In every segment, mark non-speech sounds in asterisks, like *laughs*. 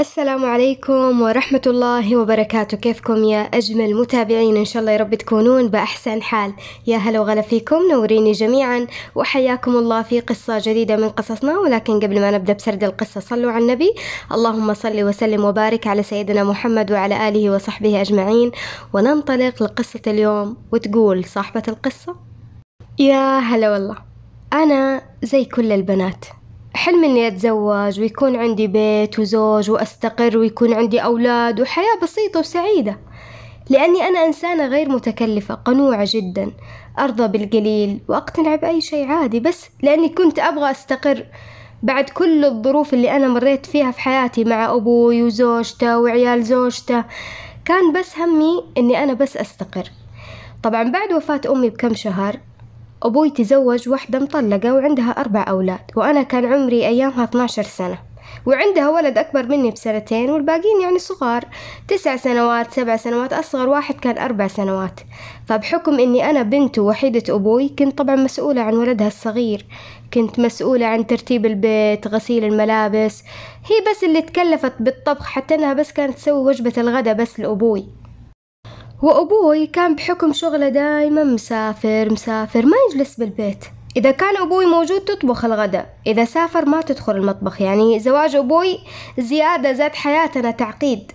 السلام عليكم ورحمة الله وبركاته كيفكم يا أجمل متابعين إن شاء الله يا رب تكونون بأحسن حال يا هلا وغلا فيكم نوريني جميعا وحياكم الله في قصة جديدة من قصصنا ولكن قبل ما نبدأ بسرد القصة صلوا على النبي اللهم صل وسلم وبارك على سيدنا محمد وعلى آله وصحبه أجمعين وننطلق لقصة اليوم وتقول صاحبة القصة يا هلا والله أنا زي كل البنات حلم اني اتزوج ويكون عندي بيت وزوج واستقر ويكون عندي اولاد وحياة بسيطة وسعيدة لاني انا انسانة غير متكلفة قنوعة جدا ارضى بالقليل واقتنع باي شيء عادي بس لاني كنت ابغى استقر بعد كل الظروف اللي انا مريت فيها في حياتي مع ابوي وزوجته وعيال زوجته كان بس همي اني انا بس استقر طبعا بعد وفاة امي بكم شهر أبوي تزوج وحدة مطلقة وعندها أربع أولاد وأنا كان عمري أيامها 12 سنة وعندها ولد أكبر مني بسنتين والباقيين يعني صغار تسع سنوات سبع سنوات أصغر واحد كان أربع سنوات فبحكم أني أنا بنت وحيدة أبوي كنت طبعا مسؤولة عن ولدها الصغير كنت مسؤولة عن ترتيب البيت غسيل الملابس هي بس اللي تكلفت بالطبخ حتى أنها بس كانت تسوي وجبة الغداء بس لأبوي وأبوي كان بحكم شغله دايما مسافر مسافر ما يجلس بالبيت إذا كان أبوي موجود تطبخ الغداء إذا سافر ما تدخل المطبخ يعني زواج أبوي زيادة زاد حياتنا تعقيد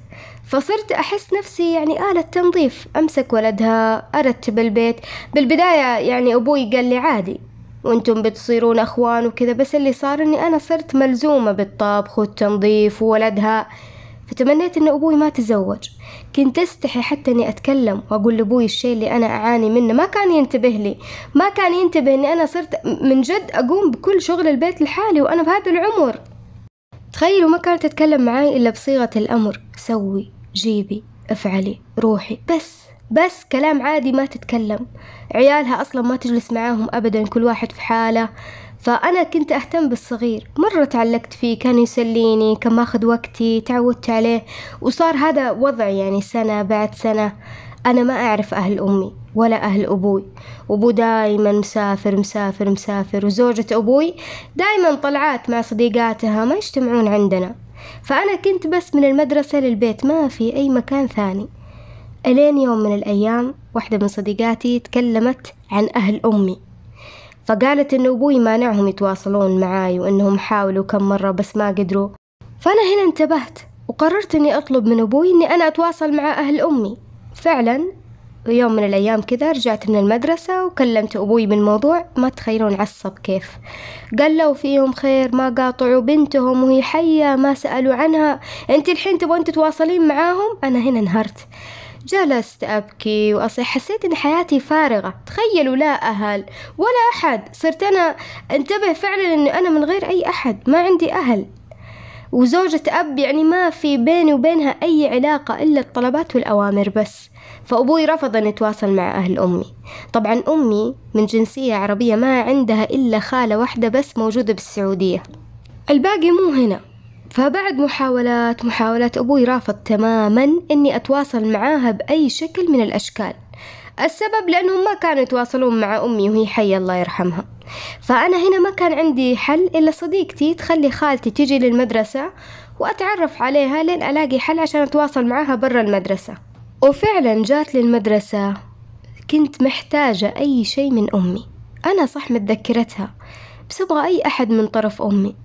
فصرت أحس نفسي يعني آلة تنظيف أمسك ولدها أرتب البيت بالبداية يعني أبوي قال لي عادي وانتم بتصيرون اخوان وكذا بس اللي صار اني انا صرت ملزومه بالطبخ والتنظيف وولدها فتمنيت ان ابوي ما تزوج كنت استحي حتى اني اتكلم واقول لابوي الشيء اللي انا اعاني منه ما كان ينتبه لي ما كان ينتبه اني انا صرت من جد اقوم بكل شغل البيت لحالي وانا بهذا العمر تخيلوا ما كانت تتكلم معي الا بصيغه الامر سوي جيبي افعلي روحي بس بس كلام عادي ما تتكلم عيالها اصلا ما تجلس معاهم ابدا كل واحد في حاله فأنا كنت أهتم بالصغير مرة تعلقت فيه كان يسليني كان ماخذ وقتي تعودت عليه وصار هذا وضع يعني سنة بعد سنة أنا ما أعرف أهل أمي ولا أهل أبوي أبو دايما مسافر مسافر مسافر وزوجة أبوي دايما طلعات مع صديقاتها ما يجتمعون عندنا فأنا كنت بس من المدرسة للبيت ما في أي مكان ثاني ألين يوم من الأيام واحدة من صديقاتي تكلمت عن أهل أمي فقالت إنه أبوي مانعهم يتواصلون معاي وإنهم حاولوا كم مرة بس ما قدروا فأنا هنا انتبهت وقررت إني أطلب من أبوي إني أنا أتواصل مع أهل أمي فعلا يوم من الأيام كذا رجعت من المدرسة وكلمت أبوي بالموضوع ما تخيلون عصب كيف قال لو فيهم خير ما قاطعوا بنتهم وهي حية ما سألوا عنها أنت الحين تبون تتواصلين معاهم أنا هنا انهرت جلست أبكي وأصيح حسيت إن حياتي فارغة تخيلوا لا أهل ولا أحد صرت أنا انتبه فعلا إنه أنا من غير أي أحد ما عندي أهل وزوجة أب يعني ما في بيني وبينها أي علاقة إلا الطلبات والأوامر بس فأبوي رفض أن يتواصل مع أهل أمي طبعا أمي من جنسية عربية ما عندها إلا خالة واحدة بس موجودة بالسعودية الباقي مو هنا فبعد محاولات محاولات أبوي رافض تماما أني أتواصل معاها بأي شكل من الأشكال السبب لأنهم ما كانوا يتواصلون مع أمي وهي حية الله يرحمها فأنا هنا ما كان عندي حل إلا صديقتي تخلي خالتي تجي للمدرسة وأتعرف عليها لين ألاقي حل عشان أتواصل معاها برا المدرسة وفعلا جات للمدرسة كنت محتاجة أي شيء من أمي أنا صح متذكرتها بس أبغى أي أحد من طرف أمي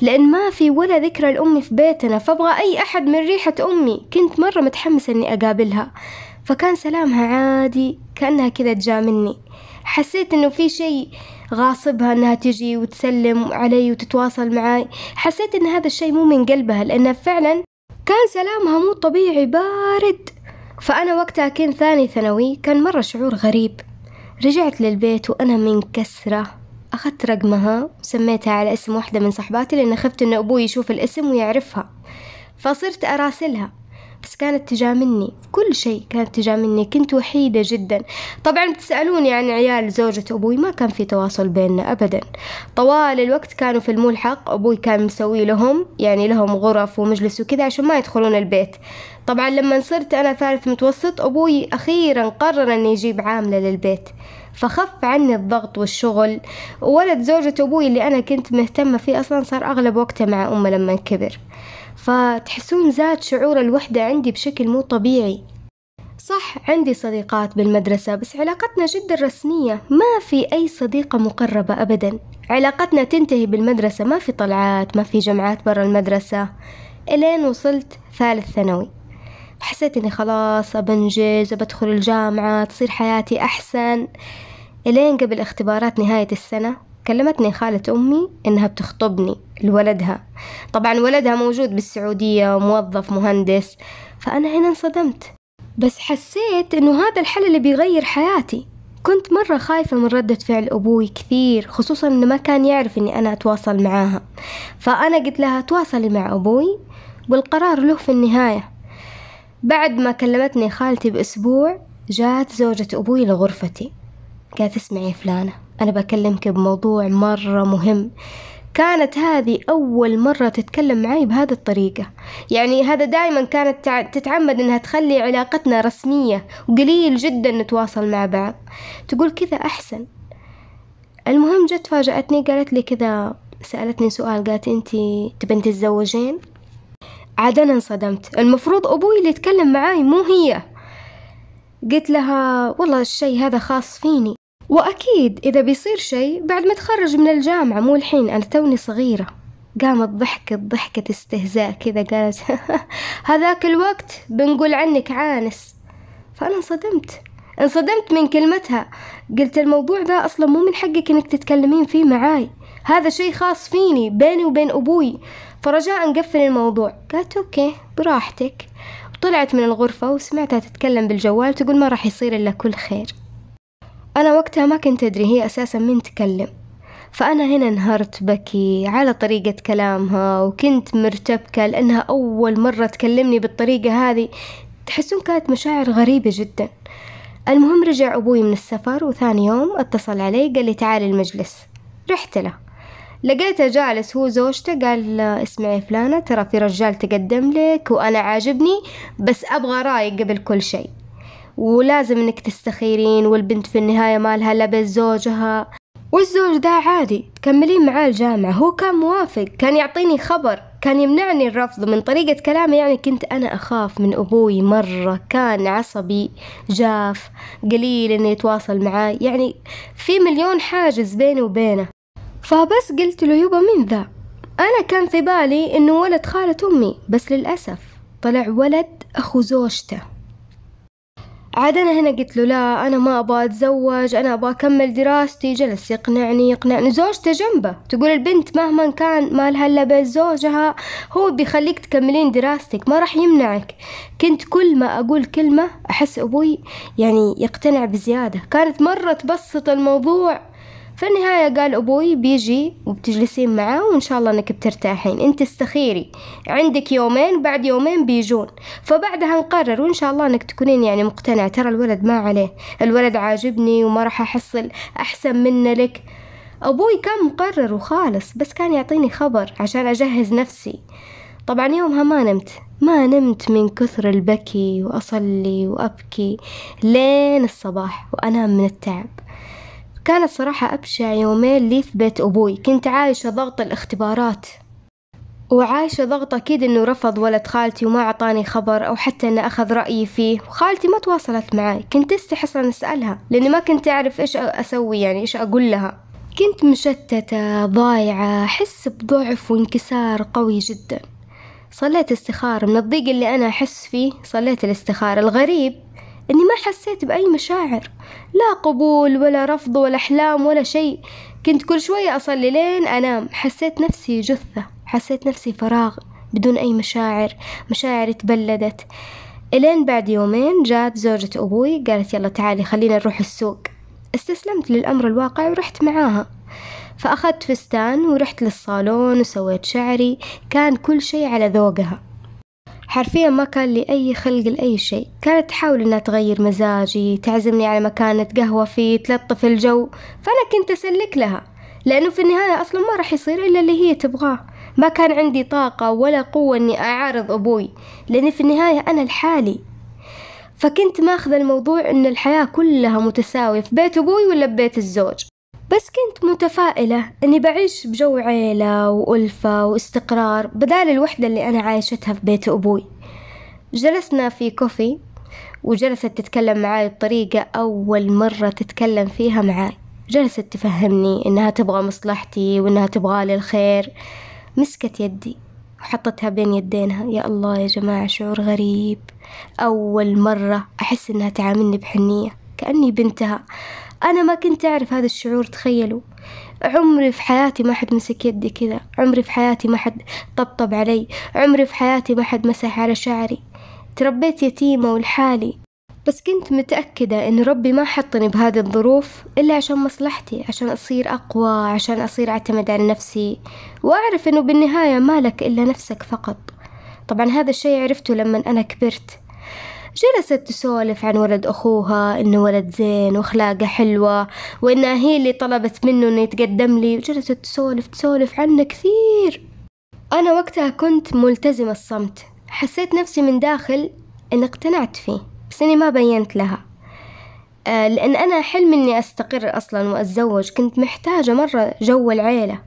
لأن ما في ولا ذكرى لأمي في بيتنا فأبغى أي أحد من ريحة أمي كنت مرة متحمسة أني أقابلها فكان سلامها عادي كأنها كذا تجاملني مني حسيت أنه في شيء غاصبها أنها تجي وتسلم علي وتتواصل معي حسيت أن هذا الشيء مو من قلبها لأنها فعلا كان سلامها مو طبيعي بارد فأنا وقتها كنت ثاني ثانوي كان مرة شعور غريب رجعت للبيت وأنا منكسرة أخذت رقمها وسميتها على اسم واحدة من صحباتي لأن خفت إن أبوي يشوف الاسم ويعرفها فصرت أراسلها بس كانت تجاملني كل شيء كانت تجاملني كنت وحيدة جدا طبعا بتسألوني عن عيال زوجة أبوي ما كان في تواصل بيننا أبدا طوال الوقت كانوا في الملحق أبوي كان مسوي لهم يعني لهم غرف ومجلس وكذا عشان ما يدخلون البيت طبعا لما صرت أنا ثالث متوسط أبوي أخيرا قرر أن يجيب عاملة للبيت فخف عني الضغط والشغل ولد زوجة أبوي اللي أنا كنت مهتمة فيه أصلا صار أغلب وقته مع أمه لما كبر فتحسون زاد شعور الوحدة عندي بشكل مو طبيعي صح عندي صديقات بالمدرسة بس علاقتنا جدا رسمية ما في أي صديقة مقربة أبدا علاقتنا تنتهي بالمدرسة ما في طلعات ما في جمعات برا المدرسة إلين وصلت ثالث ثانوي حسيت اني خلاص بنجز بدخل الجامعة تصير حياتي أحسن إلين قبل اختبارات نهاية السنة كلمتني خالة أمي إنها بتخطبني لولدها طبعا ولدها موجود بالسعودية موظف مهندس فأنا هنا انصدمت بس حسيت إنه هذا الحل اللي بيغير حياتي كنت مرة خايفة من ردة فعل أبوي كثير خصوصا إنه ما كان يعرف إني أنا أتواصل معاها فأنا قلت لها تواصلي مع أبوي والقرار له في النهاية بعد ما كلمتني خالتي بأسبوع جاءت زوجة أبوي لغرفتي قالت اسمعي فلانة أنا بكلمك بموضوع مرة مهم كانت هذه أول مرة تتكلم معي بهذه الطريقة يعني هذا دائما كانت تتعمد أنها تخلي علاقتنا رسمية وقليل جدا نتواصل مع بعض تقول كذا أحسن المهم جت فاجأتني قالت لي كذا سألتني سؤال قالت أنتي تبين تتزوجين عاد أنا انصدمت المفروض أبوي اللي يتكلم معاي مو هي قلت لها والله الشي هذا خاص فيني وأكيد إذا بيصير شيء بعد ما تخرج من الجامعة مو الحين أنا توني صغيرة قامت ضحكة ضحكة استهزاء كذا قالت *laughs* هذاك الوقت بنقول عنك عانس فأنا انصدمت انصدمت من كلمتها قلت الموضوع ذا أصلا مو من حقك إنك تتكلمين فيه معاي هذا شيء خاص فيني بيني وبين أبوي فرجاء نقفل الموضوع قالت أوكي براحتك طلعت من الغرفة وسمعتها تتكلم بالجوال تقول ما راح يصير إلا كل خير أنا وقتها ما كنت أدري هي أساسا مين تكلم فأنا هنا انهرت بكي على طريقة كلامها وكنت مرتبكة لأنها أول مرة تكلمني بالطريقة هذه تحسون كانت مشاعر غريبة جدا المهم رجع أبوي من السفر وثاني يوم اتصل علي قال لي تعالي المجلس رحت له لقيته جالس هو زوجته قال اسمعي فلانة ترى في رجال تقدم لك وأنا عاجبني بس أبغى رايك قبل كل شيء ولازم انك تستخيرين والبنت في النهاية مالها لا زوجها والزوج ده عادي تكملين معاه الجامعة هو كان موافق كان يعطيني خبر كان يمنعني الرفض من طريقة كلامه يعني كنت أنا أخاف من أبوي مرة كان عصبي جاف قليل إنه يتواصل معاي يعني في مليون حاجز بيني وبينه فبس قلت له يبا من ذا أنا كان في بالي إنه ولد خالة أمي بس للأسف طلع ولد أخو زوجته عاد أنا هنا قلت له لا أنا ما أبغى أتزوج أنا أبغى أكمل دراستي جلس يقنعني يقنعني زوجته جنبه تقول البنت مهما كان مالها إلا بيت زوجها هو بيخليك تكملين دراستك ما راح يمنعك كنت كل ما أقول كلمة أحس أبوي يعني يقتنع بزيادة كانت مرة تبسط الموضوع في النهاية قال أبوي بيجي وبتجلسين معاه وإن شاء الله أنك بترتاحين أنت استخيري عندك يومين بعد يومين بيجون فبعدها نقرر وإن شاء الله أنك تكونين يعني مقتنعة ترى الولد ما عليه الولد عاجبني وما راح أحصل أحسن منه لك أبوي كان مقرر وخالص بس كان يعطيني خبر عشان أجهز نفسي طبعا يومها ما نمت ما نمت من كثر البكي وأصلي وأبكي لين الصباح وأنام من التعب كانت صراحة أبشع يومين لي في بيت أبوي كنت عايشة ضغط الاختبارات وعايشة ضغط أكيد إنه رفض ولد خالتي وما أعطاني خبر أو حتى إنه أخذ رأيي فيه وخالتي ما تواصلت معي كنت استحصل أسألها لأني ما كنت أعرف إيش أسوي يعني إيش أقول لها كنت مشتتة ضايعة أحس بضعف وانكسار قوي جدا صليت استخارة من الضيق اللي أنا أحس فيه صليت الاستخارة الغريب أني ما حسيت بأي مشاعر لا قبول ولا رفض ولا أحلام ولا شيء كنت كل شوية أصلي لين أنام حسيت نفسي جثة حسيت نفسي فراغ بدون أي مشاعر مشاعر تبلدت إلين بعد يومين جات زوجة أبوي قالت يلا تعالي خلينا نروح السوق استسلمت للأمر الواقع ورحت معاها فأخذت فستان ورحت للصالون وسويت شعري كان كل شي على ذوقها حرفيا ما كان لي أي خلق لأي شيء كانت تحاول إنها تغير مزاجي تعزمني على مكان نتقهوى فيه تلطف الجو فأنا كنت أسلك لها لأنه في النهاية أصلا ما راح يصير إلا اللي هي تبغاه ما كان عندي طاقة ولا قوة إني أعارض أبوي لأن في النهاية أنا لحالي فكنت ماخذ الموضوع إن الحياة كلها متساوية في بيت أبوي ولا ببيت الزوج بس كنت متفائلة إني بعيش بجو عيلة وألفة واستقرار بدال الوحدة اللي أنا عايشتها في بيت أبوي جلسنا في كوفي وجلست تتكلم معاي بطريقة أول مرة تتكلم فيها معاي جلست تفهمني إنها تبغى مصلحتي وإنها تبغى لي الخير مسكت يدي وحطتها بين يدينها يا الله يا جماعة شعور غريب أول مرة أحس إنها تعاملني بحنية كأني بنتها أنا ما كنت أعرف هذا الشعور تخيلوا عمري في حياتي ما حد مسك يدي كذا عمري في حياتي ما حد طبطب علي عمري في حياتي ما حد مسح على شعري تربيت يتيمة ولحالي بس كنت متأكدة إن ربي ما حطني بهذه الظروف إلا عشان مصلحتي عشان أصير أقوى عشان أصير أعتمد على نفسي وأعرف إنه بالنهاية مالك إلا نفسك فقط طبعا هذا الشي عرفته لما أنا كبرت جلست تسولف عن ولد أخوها إنه ولد زين وأخلاقه حلوة وإنها هي اللي طلبت منه إنه يتقدم لي وجلست تسولف تسولف عنه كثير أنا وقتها كنت ملتزمة الصمت حسيت نفسي من داخل إن اقتنعت فيه بس إني ما بينت لها آه، لأن أنا حلم إني أستقر أصلا وأتزوج كنت محتاجة مرة جو العيلة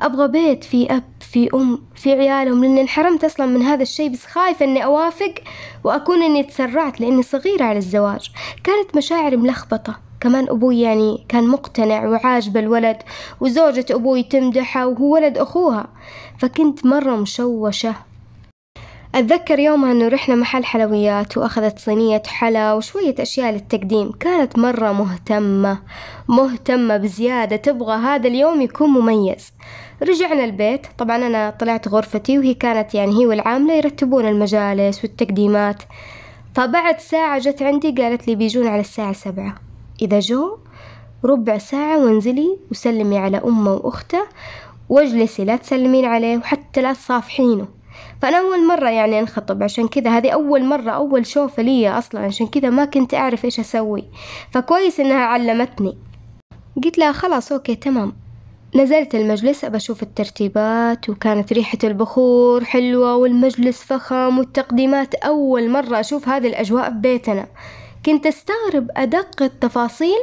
أبغى بيت فيه أب في أم في عيالهم لأني انحرمت أصلا من هذا الشيء بس خايفة إني أوافق وأكون إني تسرعت لأني صغيرة على الزواج كانت مشاعري ملخبطة كمان أبوي يعني كان مقتنع وعاجبه الولد وزوجة أبوي تمدحه وهو ولد أخوها فكنت مرة مشوشة أتذكر يومها أنه رحنا محل حلويات وأخذت صينية حلا وشوية أشياء للتقديم كانت مرة مهتمة مهتمة بزيادة تبغى هذا اليوم يكون مميز رجعنا البيت طبعا أنا طلعت غرفتي وهي كانت يعني هي والعاملة يرتبون المجالس والتقديمات فبعد ساعة جت عندي قالت لي بيجون على الساعة سبعة إذا جو ربع ساعة وانزلي وسلمي على أمه وأخته واجلسي لا تسلمين عليه وحتى لا تصافحينه فأنا أول مرة يعني أنخطب عشان كذا هذه أول مرة أول شوفة لي أصلا عشان كذا ما كنت أعرف إيش أسوي فكويس إنها علمتني قلت لها خلاص أوكي تمام نزلت المجلس أشوف الترتيبات وكانت ريحة البخور حلوة والمجلس فخم والتقديمات أول مرة أشوف هذه الأجواء ببيتنا كنت أستغرب أدق التفاصيل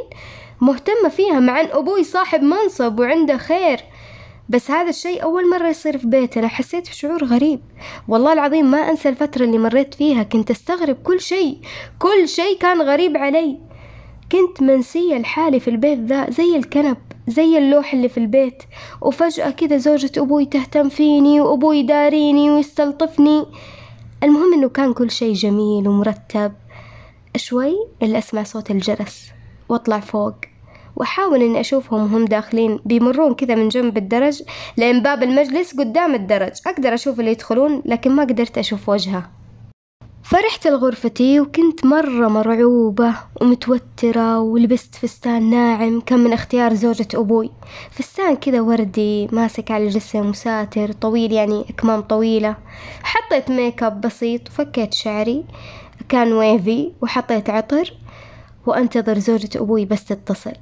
مهتمة فيها مع أن أبوي صاحب منصب وعنده خير بس هذا الشيء أول مرة يصير في بيتنا حسيت بشعور غريب والله العظيم ما أنسى الفترة اللي مريت فيها كنت أستغرب كل شيء كل شيء كان غريب علي كنت منسية لحالي في البيت ذا زي الكنب زي اللوح اللي في البيت وفجأة كذا زوجة أبوي تهتم فيني وأبوي داريني ويستلطفني المهم أنه كان كل شيء جميل ومرتب شوي اللي أسمع صوت الجرس وأطلع فوق وأحاول إني أشوفهم وهم داخلين بيمرون كذا من جنب الدرج لأن باب المجلس قدام الدرج أقدر أشوف اللي يدخلون لكن ما قدرت أشوف وجهه فرحت لغرفتي وكنت مرة مرعوبة ومتوترة ولبست فستان ناعم كان من اختيار زوجة أبوي فستان كذا وردي ماسك على الجسم وساتر طويل يعني أكمام طويلة حطيت ميك اب بسيط وفكيت شعري كان ويفي وحطيت عطر وأنتظر زوجة أبوي بس تتصل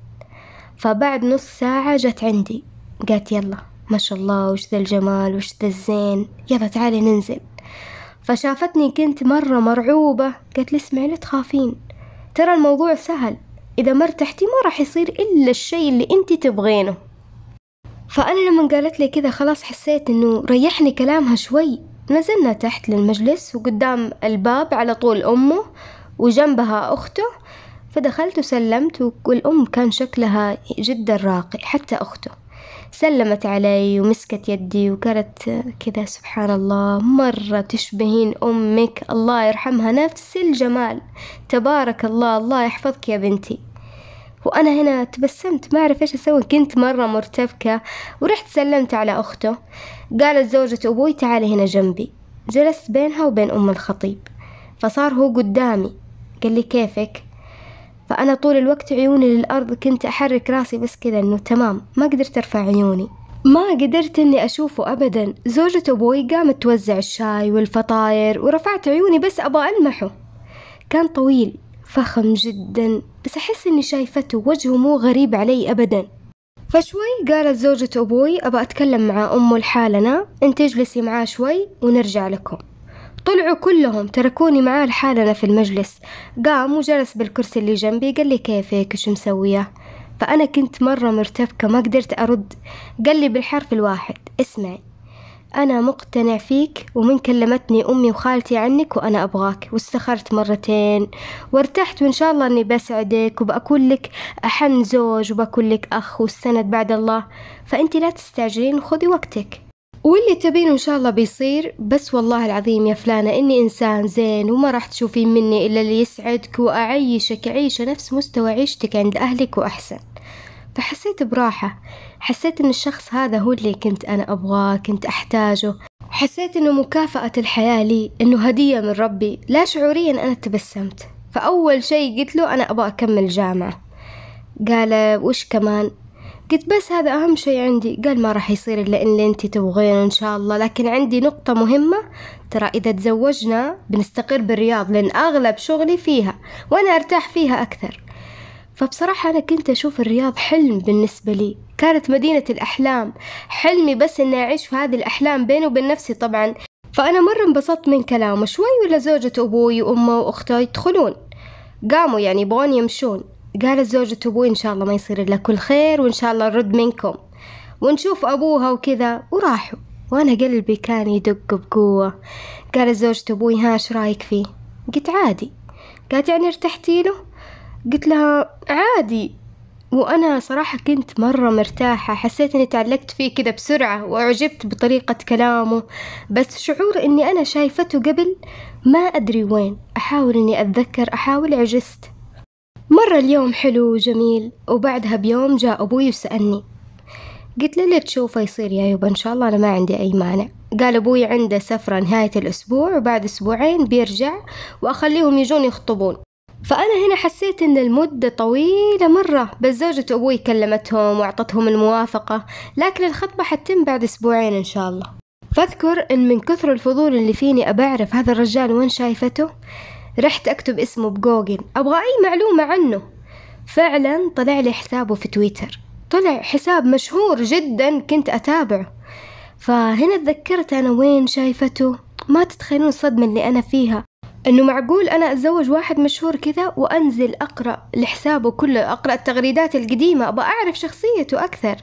فبعد نص ساعة جت عندي قالت يلا ما شاء الله وش ذا الجمال وش ذا الزين يلا تعالي ننزل فشافتني كنت مرة مرعوبة قالت لي اسمعي لا تخافين ترى الموضوع سهل إذا ما ارتحتي ما راح يصير إلا الشيء اللي أنت تبغينه فأنا لما قالت لي كذا خلاص حسيت إنه ريحني كلامها شوي نزلنا تحت للمجلس وقدام الباب على طول أمه وجنبها أخته فدخلت وسلمت والأم كان شكلها جدا راقي حتى أخته سلمت علي ومسكت يدي وقالت كذا سبحان الله مرة تشبهين أمك الله يرحمها نفس الجمال تبارك الله الله يحفظك يا بنتي وأنا هنا تبسمت ما أعرف إيش أسوي كنت مرة مرتبكة ورحت سلمت على أخته قالت زوجة أبوي تعالي هنا جنبي جلست بينها وبين أم الخطيب فصار هو قدامي قال لي كيفك فأنا طول الوقت عيوني للأرض كنت أحرك راسي بس كذا إنه تمام ما قدرت أرفع عيوني ما قدرت إني أشوفه أبدا زوجة أبوي قامت توزع الشاي والفطاير ورفعت عيوني بس أبغى ألمحه كان طويل فخم جدا بس أحس إني شايفته وجهه مو غريب علي أبدا فشوي قالت زوجة أبوي أبغى أتكلم مع أمه لحالنا أنت اجلسي معاه شوي ونرجع لكم طلعوا كلهم تركوني معاه لحالنا في المجلس قام وجلس بالكرسي اللي جنبي قال لي كيفك شو مسوية فأنا كنت مرة مرتبكة ما قدرت أرد قال لي بالحرف الواحد اسمعي أنا مقتنع فيك ومن كلمتني أمي وخالتي عنك وأنا أبغاك واستخرت مرتين وارتحت وإن شاء الله أني بسعدك وبأكون لك أحن زوج وبكون لك أخ والسند بعد الله فأنت لا تستعجلين وخذي وقتك واللي تبينه ان شاء الله بيصير بس والله العظيم يا فلانة اني انسان زين وما راح تشوفين مني الا اللي يسعدك واعيشك عيشة نفس مستوى عيشتك عند اهلك واحسن فحسيت براحة حسيت ان الشخص هذا هو اللي كنت انا ابغاه كنت احتاجه حسيت انه مكافأة الحياة لي انه هدية من ربي لا شعوريا انا تبسمت فاول شي قلت له انا ابغى اكمل جامعة قال وش كمان قلت بس هذا أهم شي عندي قال ما راح يصير إلا إن أنت تبغينه إن شاء الله لكن عندي نقطة مهمة ترى إذا تزوجنا بنستقر بالرياض لأن أغلب شغلي فيها وأنا أرتاح فيها أكثر فبصراحة أنا كنت أشوف الرياض حلم بالنسبة لي كانت مدينة الأحلام حلمي بس أني أعيش في هذه الأحلام بيني وبين نفسي طبعا فأنا مرة انبسطت من كلامه شوي ولا زوجة أبوي وأمه وأخته يدخلون قاموا يعني يبغون يمشون قالت زوجة أبوي إن شاء الله ما يصير إلا كل خير وإن شاء الله نرد منكم ونشوف أبوها وكذا وراحوا وأنا قلبي كان يدق بقوة قالت زوجة أبوي ها إيش رايك فيه قلت عادي قالت يعني ارتحتي له قلت لها عادي وأنا صراحة كنت مرة مرتاحة حسيت أني تعلقت فيه كذا بسرعة وأعجبت بطريقة كلامه بس شعور أني أنا شايفته قبل ما أدري وين أحاول أني أتذكر أحاول عجزت مر اليوم حلو وجميل وبعدها بيوم جاء أبوي وسألني قلت له اللي تشوفه يصير يا يبا إن شاء الله أنا ما عندي أي مانع قال أبوي عنده سفرة نهاية الأسبوع وبعد أسبوعين بيرجع وأخليهم يجون يخطبون فأنا هنا حسيت إن المدة طويلة مرة بس زوجة أبوي كلمتهم وأعطتهم الموافقة لكن الخطبة حتتم بعد أسبوعين إن شاء الله فأذكر إن من كثر الفضول اللي فيني أبعرف هذا الرجال وين شايفته رحت أكتب اسمه بجوجل أبغى أي معلومة عنه فعلا طلع لي حسابه في تويتر طلع حساب مشهور جدا كنت أتابعه فهنا تذكرت أنا وين شايفته ما تتخيلون الصدمة اللي أنا فيها انه معقول انا اتزوج واحد مشهور كذا وانزل اقرا لحسابه كله اقرا التغريدات القديمه ابغى اعرف شخصيته اكثر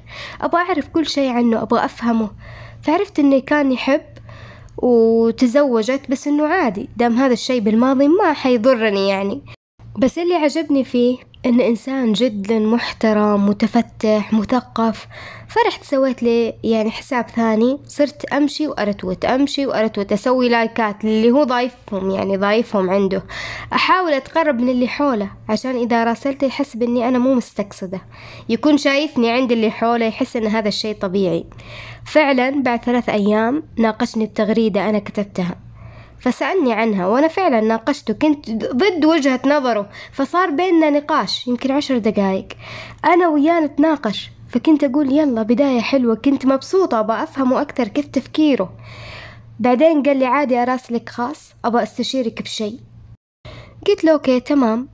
ابغى اعرف كل شيء عنه ابغى افهمه فعرفت انه كان يحب وتزوجت بس انه عادي دام هذا الشيء بالماضي ما حيضرني يعني بس اللي عجبني فيه إن إنسان جدا محترم متفتح مثقف فرحت سويت لي يعني حساب ثاني صرت أمشي وأرتوت أمشي وأرتوت أسوي لايكات للي هو ضايفهم يعني ضايفهم عنده أحاول أتقرب من اللي حوله عشان إذا راسلته يحس بإني أنا مو مستقصدة يكون شايفني عند اللي حوله يحس إن هذا الشي طبيعي فعلا بعد ثلاث أيام ناقشني بتغريدة أنا كتبتها فسألني عنها وأنا فعلا ناقشته كنت ضد وجهة نظره فصار بيننا نقاش يمكن عشر دقايق أنا وياه نتناقش فكنت أقول يلا بداية حلوة كنت مبسوطة أبغى أفهمه أكثر كيف تفكيره بعدين قال لي عادي أراسلك خاص أبغى أستشيرك بشي قلت له أوكي تمام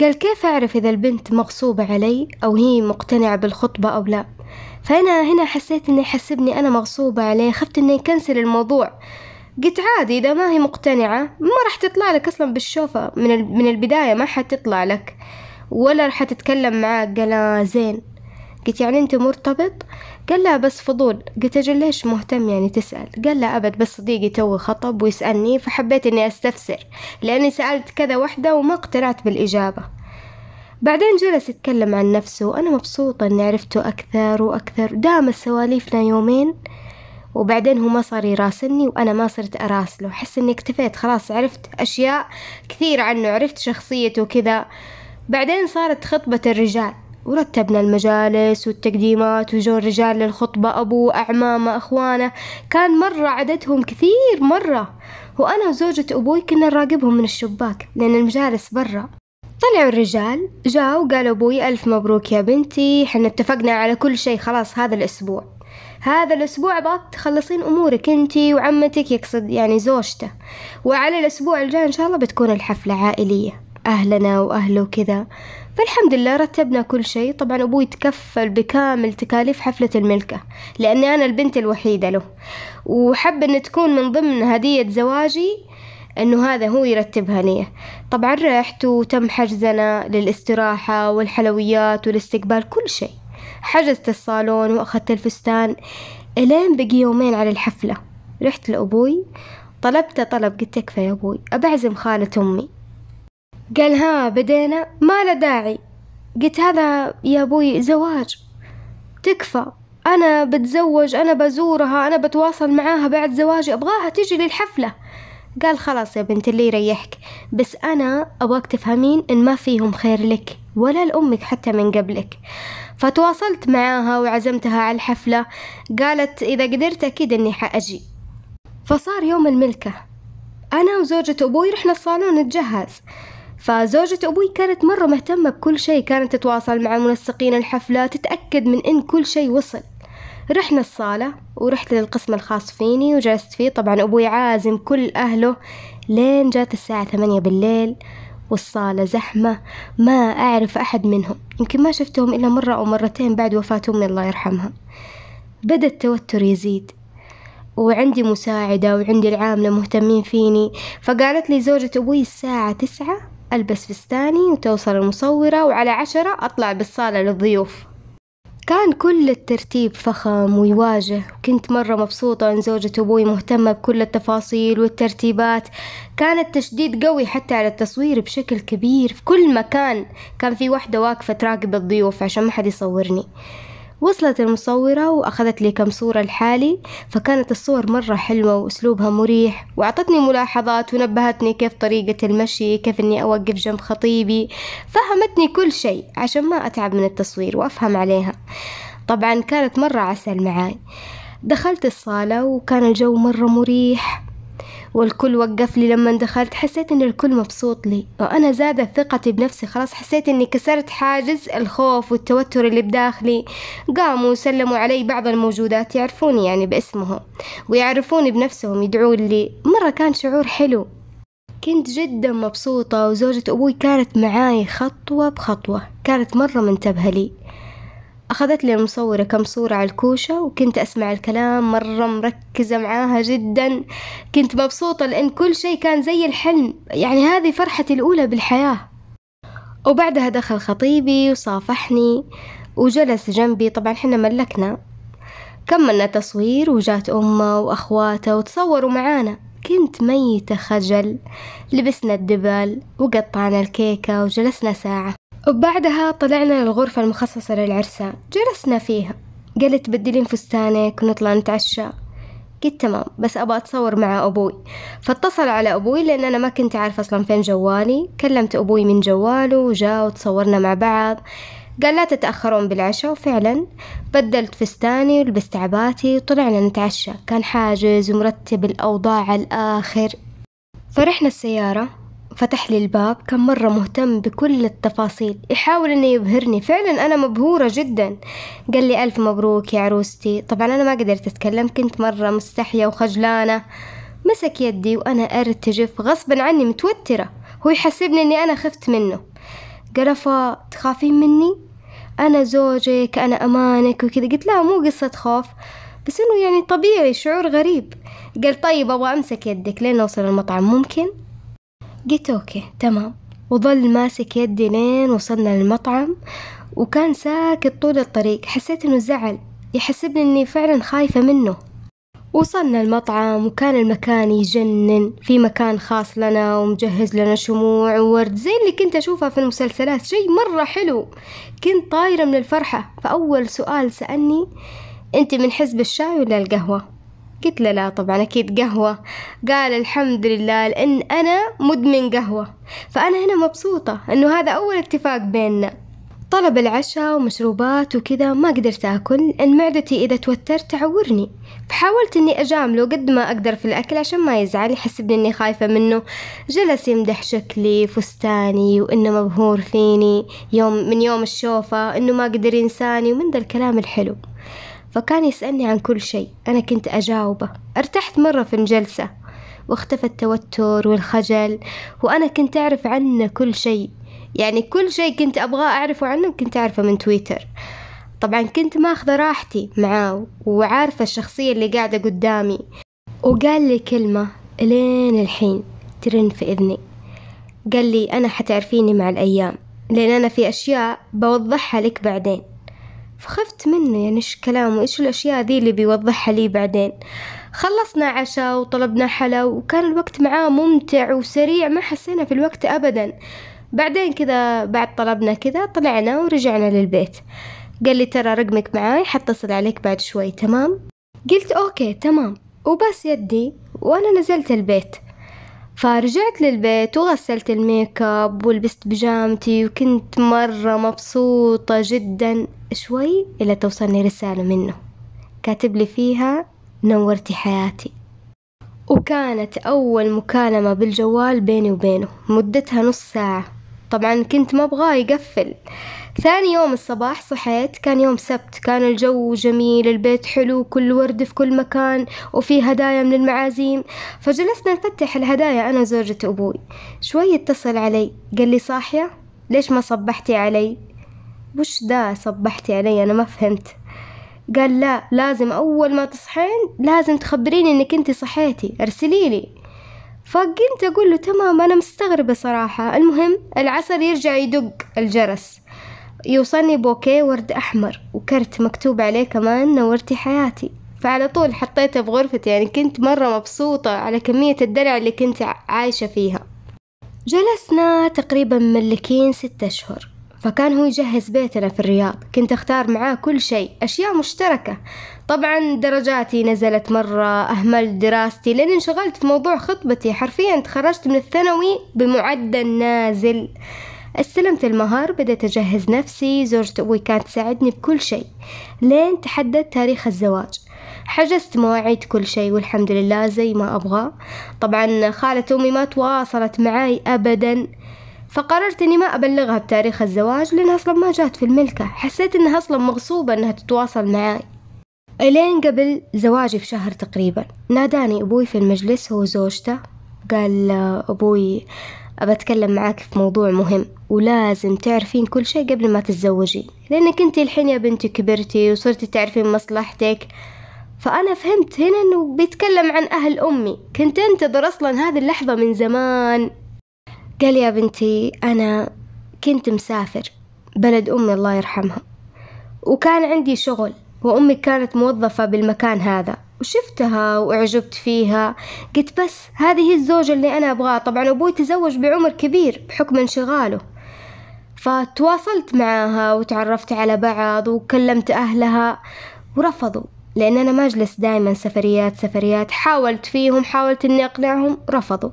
قال كيف أعرف إذا البنت مغصوبة علي أو هي مقتنعة بالخطبة أو لا فأنا هنا حسيت إنه يحسبني أنا مغصوبة عليه خفت إنه يكنسل الموضوع قلت عادي إذا ما هي مقتنعة ما راح تطلع لك أصلا بالشوفة من, ال... من البداية ما حتطلع لك ولا راح تتكلم معاك قال زين قلت يعني أنت مرتبط قال لا بس فضول قلت أجل ليش مهتم يعني تسأل قال لا أبد بس صديقي توي خطب ويسألني فحبيت إني أستفسر لأني سألت كذا وحدة وما اقتنعت بالإجابة بعدين جلس يتكلم عن نفسه وأنا مبسوطة أني عرفته أكثر وأكثر دامت سواليفنا يومين وبعدين هو ما صار يراسلني وأنا ما صرت أراسله أحس أني اكتفيت خلاص عرفت أشياء كثير عنه عرفت شخصيته وكذا بعدين صارت خطبة الرجال ورتبنا المجالس والتقديمات وجو الرجال للخطبة أبوه أعمامه أخوانه كان مرة عددهم كثير مرة وأنا وزوجة أبوي كنا نراقبهم من الشباك لأن المجالس برا طلعوا الرجال جاوا قالوا أبوي ألف مبروك يا بنتي حنا اتفقنا على كل شيء خلاص هذا الأسبوع هذا الأسبوع باك تخلصين أمورك أنتي وعمتك يقصد يعني زوجته وعلى الأسبوع الجاي إن شاء الله بتكون الحفلة عائلية أهلنا وأهله وكذا فالحمد لله رتبنا كل شيء طبعا أبوي تكفل بكامل تكاليف حفلة الملكة لأني أنا البنت الوحيدة له وحب أن تكون من ضمن هدية زواجي أنه هذا هو يرتبها لي طبعا رحت وتم حجزنا للاستراحة والحلويات والاستقبال كل شيء حجزت الصالون وأخذت الفستان إلين بقي يومين على الحفلة رحت لأبوي طلبت طلب قلت تكفى يا أبوي أبعزم خالة أمي قال ها بدينا ما له داعي قلت هذا يا أبوي زواج تكفى أنا بتزوج أنا بزورها أنا بتواصل معاها بعد زواجي أبغاها تجي للحفلة قال خلاص يا بنت اللي يريحك بس أنا أبغاك تفهمين إن ما فيهم خير لك ولا لأمك حتى من قبلك فتواصلت معاها وعزمتها على الحفلة قالت إذا قدرت أكيد إني حأجي فصار يوم الملكة أنا وزوجة أبوي رحنا الصالون نتجهز فزوجة أبوي كانت مرة مهتمة بكل شيء كانت تتواصل مع منسقين الحفلة تتأكد من إن كل شيء وصل رحنا الصالة ورحت للقسم الخاص فيني وجلست فيه طبعا أبوي عازم كل أهله لين جات الساعة ثمانية بالليل والصالة زحمة ما أعرف أحد منهم يمكن ما شفتهم إلا مرة أو مرتين بعد وفاة أمي الله يرحمها بدأ التوتر يزيد وعندي مساعدة وعندي العاملة مهتمين فيني فقالت لي زوجة أبوي الساعة تسعة ألبس فستاني وتوصل المصورة وعلى عشرة أطلع بالصالة للضيوف كان كل الترتيب فخم ويواجه وكنت مرة مبسوطة أن زوجة أبوي مهتمة بكل التفاصيل والترتيبات كان التشديد قوي حتى على التصوير بشكل كبير في كل مكان كان في وحدة واقفة تراقب الضيوف عشان ما حد يصورني وصلت المصورة وأخذت لي كم صورة لحالي فكانت الصور مرة حلوة وأسلوبها مريح وأعطتني ملاحظات ونبهتني كيف طريقة المشي كيف أني أوقف جنب خطيبي فهمتني كل شيء عشان ما أتعب من التصوير وأفهم عليها طبعا كانت مرة عسل معاي دخلت الصالة وكان الجو مرة مريح والكل وقف لي لما دخلت حسيت ان الكل مبسوط لي وانا زادت ثقتي بنفسي خلاص حسيت اني كسرت حاجز الخوف والتوتر اللي بداخلي قاموا وسلموا علي بعض الموجودات يعرفوني يعني باسمهم ويعرفوني بنفسهم يدعون لي مرة كان شعور حلو كنت جدا مبسوطة وزوجة أبوي كانت معاي خطوة بخطوة كانت مرة منتبهة لي أخذت لي المصورة كم صورة على الكوشة وكنت أسمع الكلام مرة مركزة معاها جدا كنت مبسوطة لأن كل شي كان زي الحلم يعني هذه فرحتي الأولى بالحياة وبعدها دخل خطيبي وصافحني وجلس جنبي طبعا حنا ملكنا كملنا تصوير وجات أمه وأخواته وتصوروا معانا كنت ميتة خجل لبسنا الدبل وقطعنا الكيكة وجلسنا ساعة وبعدها طلعنا للغرفة المخصصة للعرسان جلسنا فيها قالت بدلين فستانك ونطلع نتعشى قلت تمام بس أبغى أتصور مع أبوي فاتصل على أبوي لأن أنا ما كنت عارفة أصلا فين جوالي كلمت أبوي من جواله وجاء وتصورنا مع بعض قال لا تتأخرون بالعشاء وفعلا بدلت فستاني ولبست عباتي وطلعنا نتعشى كان حاجز ومرتب الأوضاع الآخر فرحنا السيارة فتح لي الباب كان مرة مهتم بكل التفاصيل يحاول انه يبهرني فعلا انا مبهورة جدا قال لي الف مبروك يا عروستي طبعا انا ما قدرت اتكلم كنت مرة مستحية وخجلانة مسك يدي وانا ارتجف غصبا عني متوترة هو يحسبني اني انا خفت منه قرفة تخافين مني انا زوجك انا امانك وكذا قلت لها مو قصة خوف بس انه يعني طبيعي شعور غريب قال طيب ابغى امسك يدك لين نوصل المطعم ممكن قلت أوكي تمام وظل ماسك يدي لين وصلنا للمطعم وكان ساكت طول الطريق حسيت انه زعل يحسبني اني فعلا خايفة منه وصلنا المطعم وكان المكان يجنن في مكان خاص لنا ومجهز لنا شموع وورد زي اللي كنت أشوفها في المسلسلات شي مرة حلو كنت طايرة من الفرحة فأول سؤال سألني أنت من حزب الشاي ولا القهوة؟ قلت له لا طبعا أكيد قهوة قال الحمد لله لأن أنا مدمن قهوة فأنا هنا مبسوطة أنه هذا أول اتفاق بيننا طلب العشاء ومشروبات وكذا ما قدرت أكل لأن معدتي إذا توترت تعورني فحاولت أني أجامله قد ما أقدر في الأكل عشان ما يزعل يحسبني أني خايفة منه جلس يمدح شكلي فستاني وإنه مبهور فيني يوم من يوم الشوفة إنه ما قدر ينساني ومن ذا الكلام الحلو فكان يسألني عن كل شيء أنا كنت أجاوبه ارتحت مرة في الجلسة واختفى التوتر والخجل وأنا كنت أعرف عنه كل شيء يعني كل شيء كنت أبغاه أعرفه عنه كنت أعرفه من تويتر طبعا كنت ماخذة راحتي معاه وعارفة الشخصية اللي قاعدة قدامي وقال لي كلمة لين الحين ترن في إذني قال لي أنا حتعرفيني مع الأيام لأن أنا في أشياء بوضحها لك بعدين فخفت منه يعني ايش كلامه ايش الاشياء ذي اللي بيوضحها لي بعدين خلصنا عشاء وطلبنا حلا وكان الوقت معاه ممتع وسريع ما حسينا في الوقت ابدا بعدين كذا بعد طلبنا كذا طلعنا ورجعنا للبيت قال لي ترى رقمك معاي حتصل عليك بعد شوي تمام قلت اوكي تمام وبس يدي وانا نزلت البيت فرجعت للبيت وغسلت الميك اب ولبست بيجامتي وكنت مرة مبسوطة جدا شوي إلى توصلني رسالة منه كاتب لي فيها نورتي حياتي وكانت أول مكالمة بالجوال بيني وبينه مدتها نص ساعة طبعا كنت ما أبغاه يقفل ثاني يوم الصباح صحيت كان يوم سبت كان الجو جميل البيت حلو كل ورد في كل مكان وفي هدايا من المعازيم فجلسنا نفتح الهدايا أنا وزوجة أبوي شوي اتصل علي قال لي صاحية ليش ما صبحتي علي وش ذا صبحتي علي أنا ما فهمت قال لا لازم أول ما تصحين لازم تخبريني إنك أنت صحيتي لي فقمت أقول له تمام أنا مستغربة صراحة المهم العسل يرجع يدق الجرس يوصلني بوكيه ورد أحمر وكرت مكتوب عليه كمان نورتي حياتي فعلى طول حطيته بغرفتي يعني كنت مرة مبسوطة على كمية الدلع اللي كنت عايشة فيها جلسنا تقريبا ملكين ستة أشهر فكان هو يجهز بيتنا في الرياض كنت أختار معاه كل شيء أشياء مشتركة طبعا درجاتي نزلت مرة أهملت دراستي لأني انشغلت في موضوع خطبتي حرفيا تخرجت من الثانوي بمعدل نازل استلمت المهار بدأت أجهز نفسي زوجة أبوي كانت تساعدني بكل شيء لين تحدد تاريخ الزواج حجزت مواعيد كل شيء والحمد لله زي ما أبغى طبعا خالة أمي ما تواصلت معاي أبدا فقررت اني ما ابلغها بتاريخ الزواج لانها اصلا ما جات في الملكة حسيت انها اصلا مغصوبة انها تتواصل معاي الين قبل زواجي بشهر تقريبا ناداني ابوي في المجلس هو زوجته قال ابوي أبى أتكلم معاك في موضوع مهم ولازم تعرفين كل شيء قبل ما تتزوجي لأنك أنت الحين يا بنتي كبرتي وصرتي تعرفين مصلحتك فأنا فهمت هنا أنه بيتكلم عن أهل أمي كنت أنتظر أصلا هذه اللحظة من زمان قال يا بنتي أنا كنت مسافر بلد أمي الله يرحمها وكان عندي شغل وأمي كانت موظفة بالمكان هذا وشفتها وأعجبت فيها قلت بس هذه الزوجة اللي أنا أبغاها طبعا أبوي تزوج بعمر كبير بحكم انشغاله فتواصلت معاها وتعرفت على بعض وكلمت أهلها ورفضوا لأن أنا ما أجلس دايما سفريات سفريات حاولت فيهم حاولت أني أقنعهم رفضوا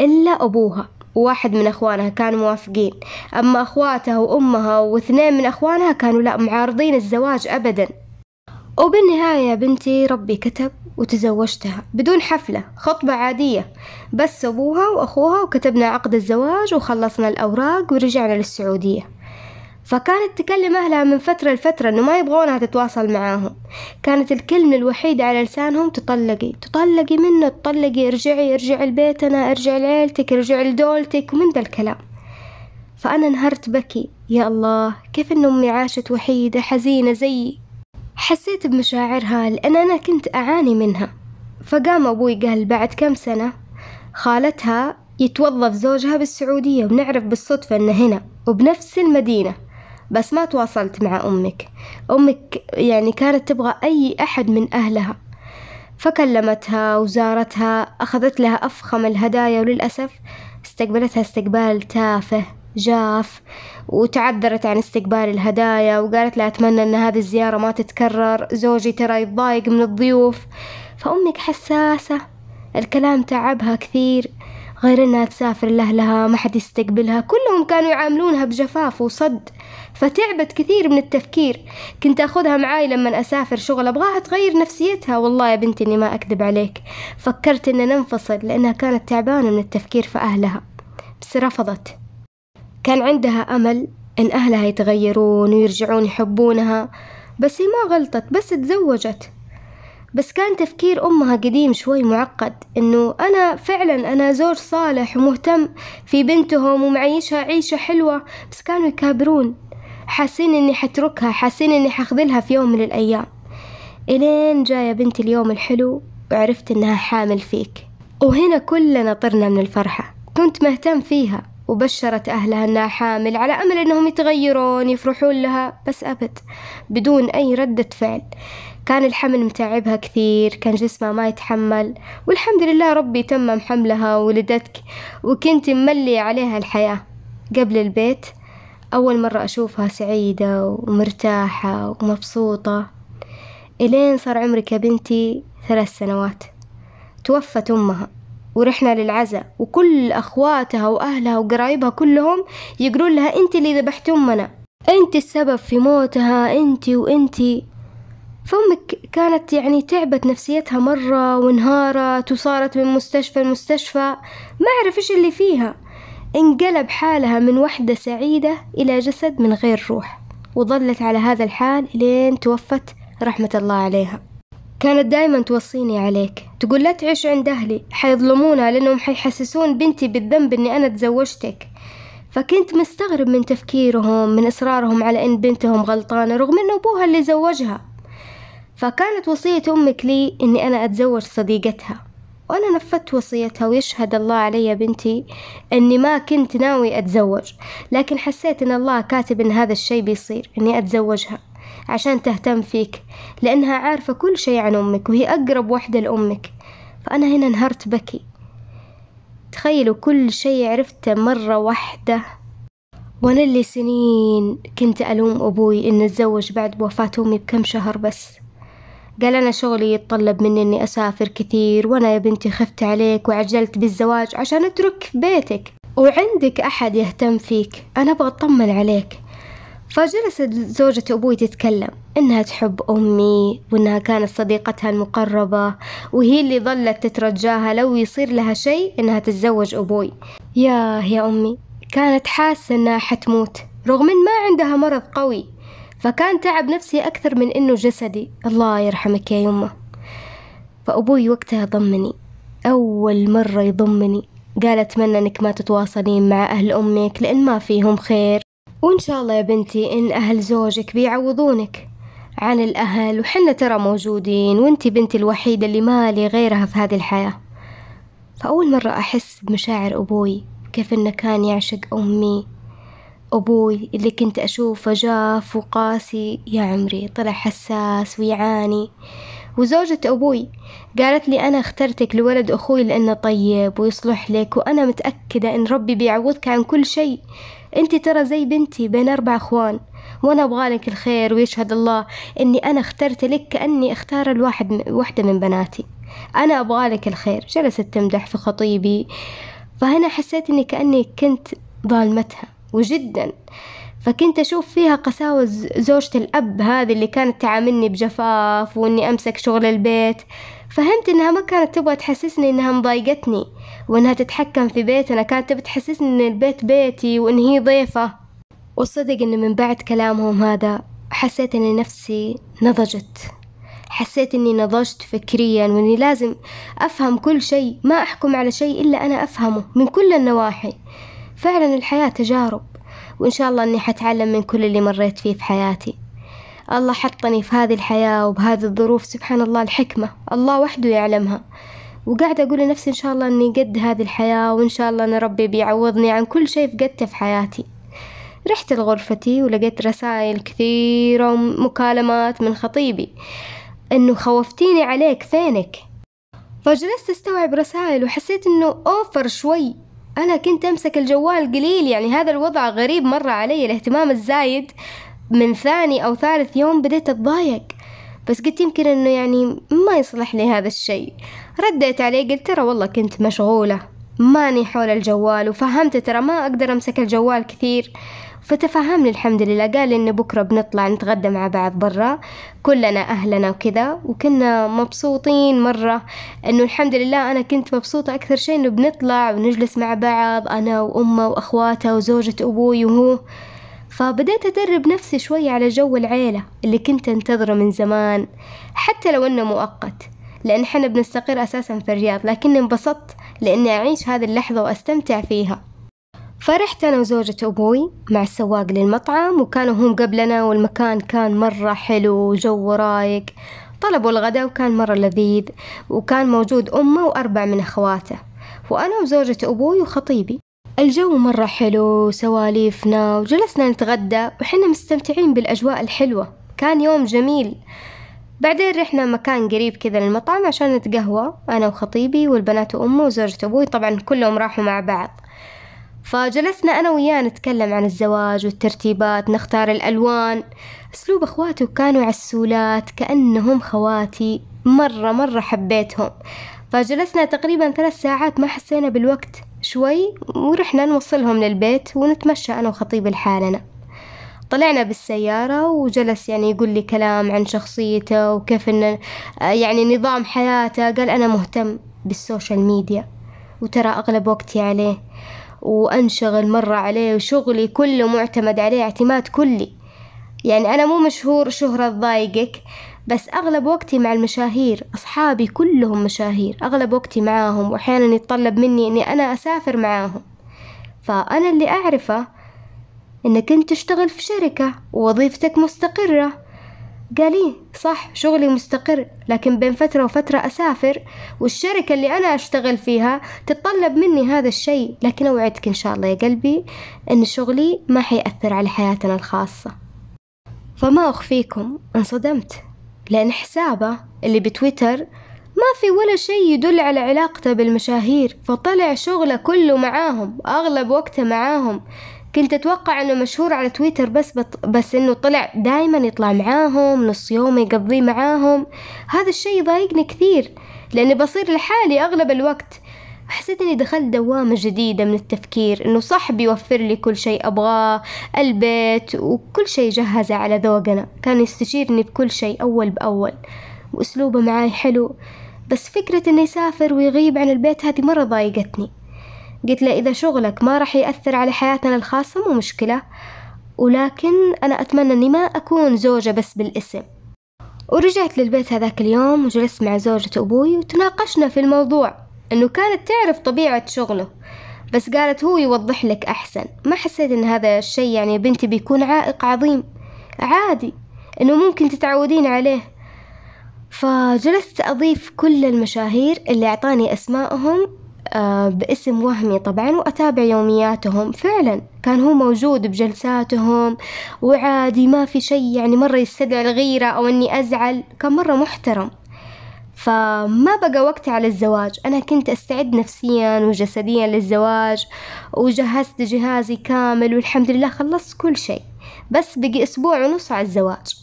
إلا أبوها وواحد من أخوانها كانوا موافقين أما أخواتها وأمها واثنين من أخوانها كانوا لا معارضين الزواج أبدا وبالنهاية يا بنتي ربي كتب وتزوجتها بدون حفلة خطبة عادية بس أبوها وأخوها وكتبنا عقد الزواج وخلصنا الأوراق ورجعنا للسعودية فكانت تكلم أهلها من فترة لفترة إنه ما يبغونها تتواصل معاهم كانت الكلمة الوحيدة على لسانهم تطلقي تطلقي منه تطلقي ارجعي ارجعي لبيتنا ارجعي لعيلتك ارجعي لدولتك ومن ذا الكلام فأنا انهرت بكي يا الله كيف إن أمي عاشت وحيدة حزينة زيي حسيت بمشاعرها لأن أنا كنت أعاني منها فقام أبوي قال بعد كم سنة خالتها يتوظف زوجها بالسعودية ونعرف بالصدفة إنه هنا وبنفس المدينة بس ما تواصلت مع أمك أمك يعني كانت تبغى أي أحد من أهلها فكلمتها وزارتها أخذت لها أفخم الهدايا وللأسف استقبلتها استقبال تافه جاف وتعذرت عن استقبال الهدايا وقالت لها أتمنى أن هذه الزيارة ما تتكرر زوجي ترى يتضايق من الضيوف فأمك حساسة الكلام تعبها كثير غير انها تسافر لاهلها ما حد يستقبلها كلهم كانوا يعاملونها بجفاف وصد فتعبت كثير من التفكير كنت اخذها معاي لما اسافر شغل ابغاها تغير نفسيتها والله يا بنتي اني ما اكذب عليك فكرت ان ننفصل لانها كانت تعبانه من التفكير في اهلها بس رفضت كان عندها امل ان اهلها يتغيرون ويرجعون يحبونها بس هي ما غلطت بس تزوجت بس كان تفكير أمها قديم شوي معقد إنه أنا فعلا أنا زوج صالح ومهتم في بنتهم ومعيشها عيشة حلوة بس كانوا يكابرون حاسين إني حتركها حاسين إني حخذلها في يوم من الأيام إلين جاية بنتي اليوم الحلو وعرفت إنها حامل فيك وهنا كلنا طرنا من الفرحة كنت مهتم فيها وبشرت أهلها أنها حامل على أمل أنهم يتغيرون يفرحون لها بس أبد بدون أي ردة فعل كان الحمل متعبها كثير كان جسمها ما يتحمل والحمد لله ربي تمم حملها وولدتك وكنت ملي عليها الحياة قبل البيت أول مرة أشوفها سعيدة ومرتاحة ومبسوطة إلين صار عمرك يا بنتي ثلاث سنوات توفت أمها ورحنا للعزاء وكل أخواتها وأهلها وقرايبها كلهم يقولون لها أنت اللي ذبحت أمنا أنت السبب في موتها أنت وأنتي فأمك كانت يعني تعبت نفسيتها مرة وانهارت وصارت من مستشفى لمستشفى ما أعرف إيش اللي فيها انقلب حالها من وحدة سعيدة إلى جسد من غير روح وظلت على هذا الحال لين توفت رحمة الله عليها كانت دايما توصيني عليك تقول لا تعيش عند أهلي حيظلمونها لأنهم حيحسسون بنتي بالذنب أني أنا تزوجتك فكنت مستغرب من تفكيرهم من إصرارهم على أن بنتهم غلطانة رغم أن أبوها اللي زوجها فكانت وصية أمك لي إني أنا أتزوج صديقتها وأنا نفذت وصيتها ويشهد الله علي بنتي إني ما كنت ناوي أتزوج لكن حسيت إن الله كاتب إن هذا الشي بيصير إني أتزوجها عشان تهتم فيك لأنها عارفة كل شي عن أمك وهي أقرب وحدة لأمك فأنا هنا انهرت بكي تخيلوا كل شي عرفته مرة واحدة وأنا اللي سنين كنت ألوم أبوي إن أتزوج بعد وفاة أمي بكم شهر بس قال أنا شغلي يتطلب مني إني أسافر كثير وأنا يا بنتي خفت عليك وعجلت بالزواج عشان أترك بيتك وعندك أحد يهتم فيك أنا أبغى أطمن عليك فجلست زوجة أبوي تتكلم إنها تحب أمي وإنها كانت صديقتها المقربة وهي اللي ظلت تترجاها لو يصير لها شيء إنها تتزوج أبوي ياه يا أمي كانت حاسة إنها حتموت رغم إن ما عندها مرض قوي فكان تعب نفسي أكثر من إنه جسدي الله يرحمك يا يمه فأبوي وقتها ضمني أول مرة يضمني قال أتمنى إنك ما تتواصلين مع أهل أمك لأن ما فيهم خير وإن شاء الله يا بنتي إن أهل زوجك بيعوضونك عن الأهل وحنا ترى موجودين وإنتي بنتي الوحيدة اللي مالي غيرها في هذه الحياة فأول مرة أحس بمشاعر أبوي كيف إنه كان يعشق أمي أبوي اللي كنت أشوفه جاف وقاسي يا عمري طلع حساس ويعاني وزوجة أبوي قالت لي أنا اخترتك لولد أخوي لأنه طيب ويصلح لك وأنا متأكدة إن ربي بيعوضك عن كل شيء أنت ترى زي بنتي بين أربع أخوان وأنا أبغالك الخير ويشهد الله إني أنا اخترت لك كأني اختار الواحد واحدة من بناتي أنا أبغالك الخير جلست تمدح في خطيبي فهنا حسيت إني كأني كنت ظالمتها وجدا فكنت أشوف فيها قساوة زوجة الأب هذه اللي كانت تعاملني بجفاف وإني أمسك شغل البيت فهمت إنها ما كانت تبغى تحسسني إنها مضايقتني وإنها تتحكم في بيتنا كانت تبي تحسسني إن البيت بيتي وإن هي ضيفة والصدق إن من بعد كلامهم هذا حسيت إن نفسي نضجت حسيت إني نضجت فكريا وإني لازم أفهم كل شيء ما أحكم على شيء إلا أنا أفهمه من كل النواحي فعلا الحياة تجارب وإن شاء الله أني حتعلم من كل اللي مريت فيه في حياتي الله حطني في هذه الحياة وبهذه الظروف سبحان الله الحكمة الله وحده يعلمها وقاعدة أقول لنفسي إن شاء الله أني قد هذه الحياة وإن شاء الله أن ربي بيعوضني عن كل شيء فقدته في حياتي رحت لغرفتي ولقيت رسائل كثيرة ومكالمات من خطيبي إنه خوفتيني عليك فينك فجلست استوعب رسائل وحسيت إنه أوفر شوي أنا كنت أمسك الجوال قليل يعني هذا الوضع غريب مرة علي الاهتمام الزايد من ثاني أو ثالث يوم بديت أتضايق بس قلت يمكن أنه يعني ما يصلح لي هذا الشيء رديت عليه قلت ترى والله كنت مشغولة ماني حول الجوال وفهمت ترى ما أقدر أمسك الجوال كثير فتفهمني الحمد لله قال إن بكرة بنطلع نتغدى مع بعض برا كلنا أهلنا وكذا وكنا مبسوطين مرة إنه الحمد لله أنا كنت مبسوطة أكثر شيء إنه بنطلع ونجلس مع بعض أنا وأمه وأخواته وزوجة أبوي وهو فبدأت أدرب نفسي شوي على جو العيلة اللي كنت أنتظره من زمان حتى لو إنه مؤقت لأن حنا بنستقر أساسا في الرياض لكن انبسطت لأني أعيش هذه اللحظة وأستمتع فيها فرحت أنا وزوجة أبوي مع السواق للمطعم وكانوا هم قبلنا والمكان كان مرة حلو وجو رايق طلبوا الغداء وكان مرة لذيذ وكان موجود أمه وأربع من أخواته وأنا وزوجة أبوي وخطيبي الجو مرة حلو سواليفنا وجلسنا نتغدى وحنا مستمتعين بالأجواء الحلوة كان يوم جميل بعدين رحنا مكان قريب كذا للمطعم عشان نتقهوى أنا وخطيبي والبنات وأمه وزوجة أبوي طبعا كلهم راحوا مع بعض فجلسنا أنا وياه نتكلم عن الزواج والترتيبات نختار الألوان أسلوب أخواته كانوا عسولات كأنهم خواتي مرة مرة حبيتهم فجلسنا تقريبا ثلاث ساعات ما حسينا بالوقت شوي ورحنا نوصلهم للبيت ونتمشى أنا وخطيبي لحالنا طلعنا بالسيارة وجلس يعني يقول لي كلام عن شخصيته وكيف إن يعني نظام حياته قال أنا مهتم بالسوشيال ميديا وترى أغلب وقتي عليه وأنشغل مرة عليه وشغلي كله معتمد عليه اعتماد كلي يعني أنا مو مشهور شهرة تضايقك بس أغلب وقتي مع المشاهير أصحابي كلهم مشاهير أغلب وقتي معاهم وأحيانا يتطلب مني أني أنا أسافر معاهم فأنا اللي أعرفه أنك أنت تشتغل في شركة ووظيفتك مستقرة قال إيه صح شغلي مستقر لكن بين فترة وفترة أسافر والشركة اللي أنا أشتغل فيها تتطلب مني هذا الشيء لكن أوعدك إن شاء الله يا قلبي أن شغلي ما حيأثر على حياتنا الخاصة فما أخفيكم انصدمت لأن حسابه اللي بتويتر ما في ولا شيء يدل على علاقته بالمشاهير فطلع شغله كله معاهم أغلب وقته معاهم كنت اتوقع انه مشهور على تويتر بس بط... بس انه طلع دايما يطلع معاهم نص يوم يقضيه معاهم هذا الشيء ضايقني كثير لاني بصير لحالي اغلب الوقت حسيت اني دخلت دوامة جديدة من التفكير انه صح بيوفر لي كل شيء ابغاه البيت وكل شيء جهزه على ذوقنا كان يستشيرني بكل شيء اول باول واسلوبه معاي حلو بس فكرة انه يسافر ويغيب عن البيت هذه مرة ضايقتني قلت له إذا شغلك ما راح يأثر على حياتنا الخاصة مو مشكلة ولكن أنا أتمنى أني ما أكون زوجة بس بالاسم ورجعت للبيت هذاك اليوم وجلست مع زوجة أبوي وتناقشنا في الموضوع أنه كانت تعرف طبيعة شغله بس قالت هو يوضح لك أحسن ما حسيت أن هذا الشيء يعني بنتي بيكون عائق عظيم عادي أنه ممكن تتعودين عليه فجلست أضيف كل المشاهير اللي أعطاني أسمائهم آه، باسم وهمي طبعا وأتابع يومياتهم فعلا كان هو موجود بجلساتهم وعادي ما في شيء يعني مرة يستدعي الغيرة أو أني أزعل كان مرة محترم فما بقى وقت على الزواج أنا كنت أستعد نفسيا وجسديا للزواج وجهزت جهازي كامل والحمد لله خلصت كل شيء بس بقي أسبوع ونص على الزواج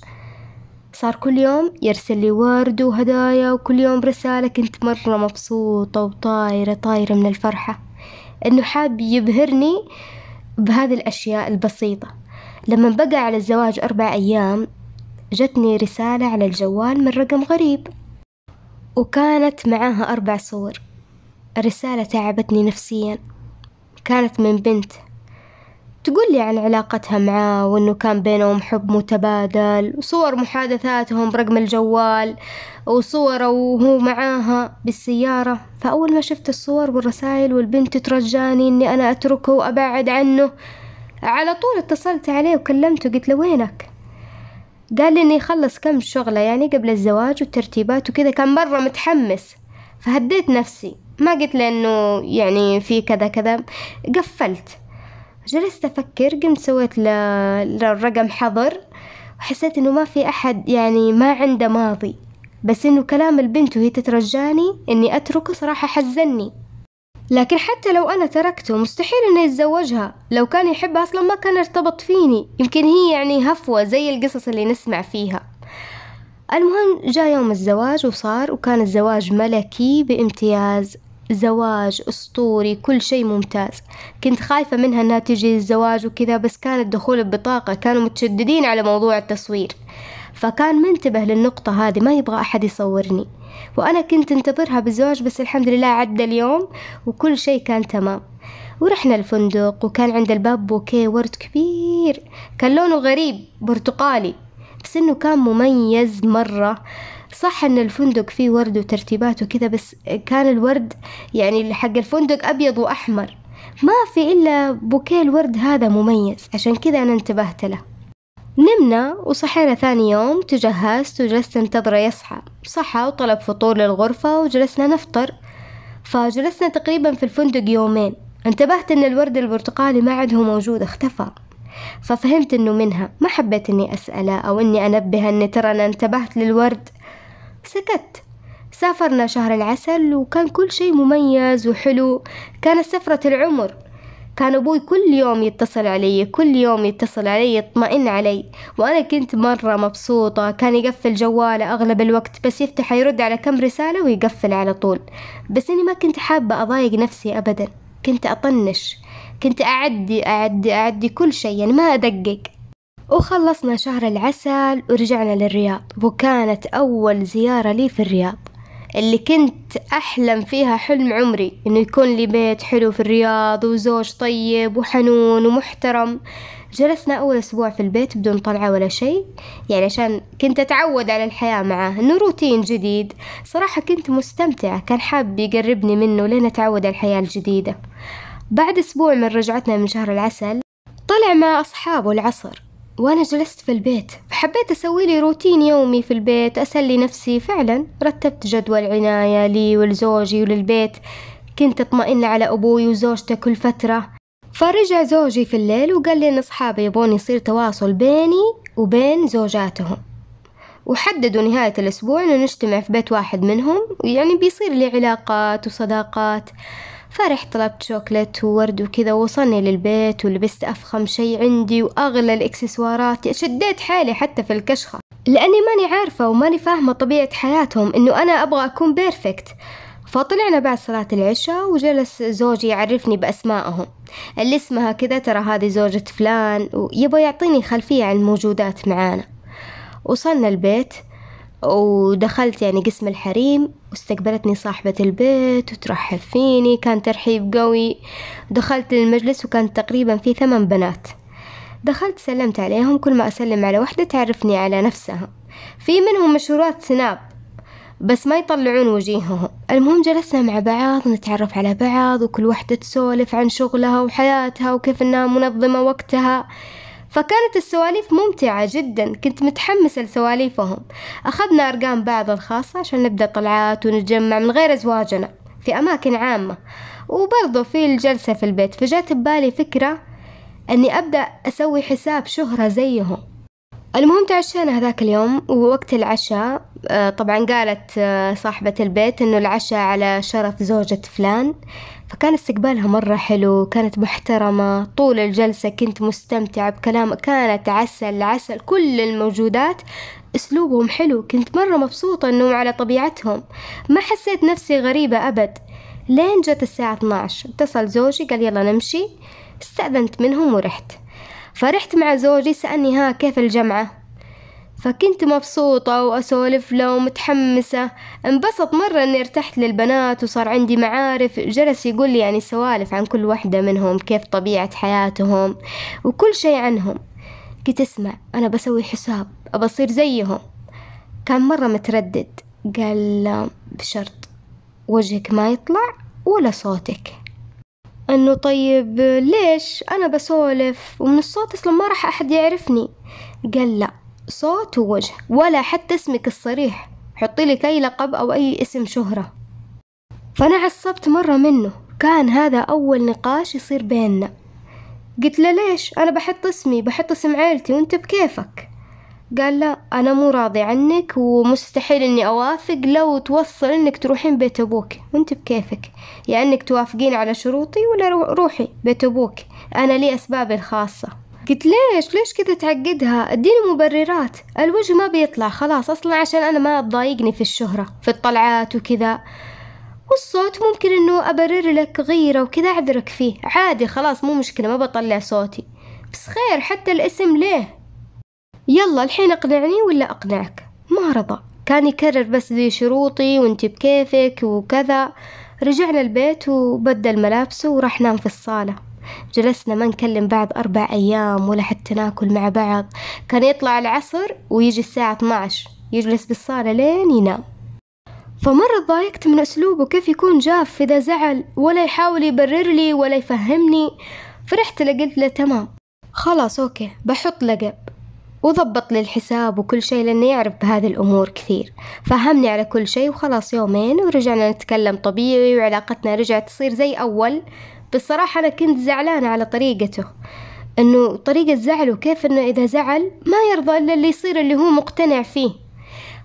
صار كل يوم يرسل لي ورد وهدايا وكل يوم رسالة كنت مرة مبسوطة وطايرة طايرة من الفرحة إنه حاب يبهرني بهذه الأشياء البسيطة لما بقى على الزواج أربع أيام جتني رسالة على الجوال من رقم غريب وكانت معاها أربع صور الرسالة تعبتني نفسيا كانت من بنت تقول لي عن علاقتها معاه وأنه كان بينهم حب متبادل وصور محادثاتهم برقم الجوال وصوره وهو معاها بالسيارة فأول ما شفت الصور والرسائل والبنت ترجاني أني أنا أتركه وأبعد عنه على طول اتصلت عليه وكلمته قلت له وينك قال لي اني خلص كم شغله يعني قبل الزواج والترتيبات وكذا كان مره متحمس فهديت نفسي ما قلت له انه يعني في كذا كذا قفلت جلست أفكر قمت سويت للرقم حظر وحسيت إنه ما في أحد يعني ما عنده ماضي بس إنه كلام البنت وهي تترجاني إني أتركه صراحة حزني لكن حتى لو أنا تركته مستحيل إنه يتزوجها لو كان يحبها أصلا ما كان ارتبط فيني يمكن هي يعني هفوة زي القصص اللي نسمع فيها المهم جاء يوم الزواج وصار وكان الزواج ملكي بامتياز زواج أسطوري كل شيء ممتاز كنت خايفة منها أنها تجي الزواج وكذا بس كانت دخول ببطاقة كانوا متشددين على موضوع التصوير فكان منتبه للنقطة هذه ما يبغى أحد يصورني وأنا كنت انتظرها بالزواج بس الحمد لله عدى اليوم وكل شيء كان تمام ورحنا الفندق وكان عند الباب بوكيه ورد كبير كان لونه غريب برتقالي بس انه كان مميز مرة صح ان الفندق فيه ورد وترتيبات وكذا بس كان الورد يعني حق الفندق ابيض واحمر ما في الا بوكيه الورد هذا مميز عشان كذا انا انتبهت له نمنا وصحينا ثاني يوم تجهزت وجلست انتظره يصحى صحى وطلب فطور للغرفة وجلسنا نفطر فجلسنا تقريبا في الفندق يومين انتبهت ان الورد البرتقالي ما عده موجود اختفى ففهمت انه منها ما حبيت اني اسأله او اني انبه اني ترى انا انتبهت للورد سكت سافرنا شهر العسل وكان كل شيء مميز وحلو كانت سفرة العمر كان أبوي كل يوم يتصل علي كل يوم يتصل علي يطمئن علي وأنا كنت مرة مبسوطة كان يقفل جواله أغلب الوقت بس يفتح يرد على كم رسالة ويقفل على طول بس إني ما كنت حابة أضايق نفسي أبدا كنت أطنش كنت أعدي أعدي أعدي كل شيء يعني ما أدقق وخلصنا شهر العسل ورجعنا للرياض وكانت أول زيارة لي في الرياض اللي كنت أحلم فيها حلم عمري إنه يكون لي بيت حلو في الرياض وزوج طيب وحنون ومحترم جلسنا أول أسبوع في البيت بدون طلعة ولا شيء يعني عشان كنت أتعود على الحياة معاه إنه روتين جديد صراحة كنت مستمتعة كان حاب يقربني منه لين أتعود على الحياة الجديدة بعد أسبوع من رجعتنا من شهر العسل طلع مع أصحابه العصر وأنا جلست في البيت فحبيت أسوي لي روتين يومي في البيت أسلي نفسي فعلا رتبت جدول عناية لي ولزوجي وللبيت كنت أطمئن على أبوي وزوجته كل فترة فرجع زوجي في الليل وقال لي إن أصحابي يبون يصير تواصل بيني وبين زوجاتهم وحددوا نهاية الأسبوع إنه نجتمع في بيت واحد منهم يعني بيصير لي علاقات وصداقات فرح طلبت شوكليت وورد وكذا وصلني للبيت ولبست أفخم شي عندي وأغلى الإكسسوارات شديت حالي حتى في الكشخة لأني ماني عارفة وماني فاهمة طبيعة حياتهم إنه أنا أبغى أكون بيرفكت فطلعنا بعد صلاة العشاء وجلس زوجي يعرفني بأسمائهم اللي اسمها كذا ترى هذه زوجة فلان ويبغى يعطيني خلفية عن الموجودات معانا وصلنا البيت ودخلت يعني قسم الحريم واستقبلتني صاحبة البيت وترحب فيني كان ترحيب قوي دخلت للمجلس وكان تقريبا في ثمان بنات دخلت سلمت عليهم كل ما أسلم على وحدة تعرفني على نفسها في منهم مشهورات سناب بس ما يطلعون وجيههم المهم جلسنا مع بعض نتعرف على بعض وكل واحدة تسولف عن شغلها وحياتها وكيف انها منظمة وقتها فكانت السواليف ممتعة جدا كنت متحمسة لسواليفهم أخذنا أرقام بعض الخاصة عشان نبدأ طلعات ونتجمع من غير أزواجنا في أماكن عامة وبرضو في الجلسة في البيت فجات ببالي فكرة أني أبدأ أسوي حساب شهرة زيهم المهم تعشينا هذاك اليوم ووقت العشاء آه، طبعا قالت آه، صاحبة البيت انه العشاء على شرف زوجة فلان فكان استقبالها مرة حلو كانت محترمة طول الجلسة كنت مستمتعة بكلام كانت عسل عسل كل الموجودات أسلوبهم حلو كنت مرة مبسوطة أنهم على طبيعتهم ما حسيت نفسي غريبة أبد لين جت الساعة 12 اتصل زوجي قال يلا نمشي استأذنت منهم ورحت فرحت مع زوجي سألني ها كيف الجمعة فكنت مبسوطة وأسولف له ومتحمسة انبسط مرة أني ارتحت للبنات وصار عندي معارف جلس يقول لي يعني سوالف عن كل واحدة منهم كيف طبيعة حياتهم وكل شي عنهم قلت اسمع أنا بسوي حساب أبصير زيهم كان مرة متردد قال بشرط وجهك ما يطلع ولا صوتك انه طيب ليش انا بسولف ومن الصوت اصلا ما راح احد يعرفني قال لا صوت ووجه ولا حتى اسمك الصريح حطي لك أي لقب أو أي اسم شهرة فأنا عصبت مرة منه كان هذا أول نقاش يصير بيننا قلت له ليش أنا بحط اسمي بحط اسم عيلتي وانت بكيفك قال لا أنا مو راضي عنك ومستحيل أني أوافق لو توصل أنك تروحين بيت أبوك وأنت بكيفك يا يعني أنك توافقين على شروطي ولا روحي بيت أبوك أنا لي أسبابي الخاصة قلت ليش ليش كذا تعقدها اديني مبررات الوجه ما بيطلع خلاص اصلا عشان انا ما تضايقني في الشهرة في الطلعات وكذا والصوت ممكن انه ابرر لك غيرة وكذا اعذرك فيه عادي خلاص مو مشكلة ما بطلع صوتي بس خير حتى الاسم ليه يلا الحين اقنعني ولا اقنعك ما رضى كان يكرر بس ذي شروطي وانت بكيفك وكذا رجعنا البيت وبدل ملابسه وراح نام في الصاله جلسنا ما نكلم بعض أربع أيام ولا حتى ناكل مع بعض كان يطلع العصر ويجي الساعة 12 يجلس بالصالة لين ينام فمرة ضايقت من أسلوبه كيف يكون جاف إذا زعل ولا يحاول يبرر لي ولا يفهمني فرحت له قلت له تمام خلاص أوكي بحط لقب وضبط لي الحساب وكل شيء لأنه يعرف بهذه الأمور كثير فهمني على كل شيء وخلاص يومين ورجعنا نتكلم طبيعي وعلاقتنا رجعت تصير زي أول بالصراحة أنا كنت زعلانة على طريقته أنه طريقة زعله كيف أنه إذا زعل ما يرضى إلا اللي يصير اللي هو مقتنع فيه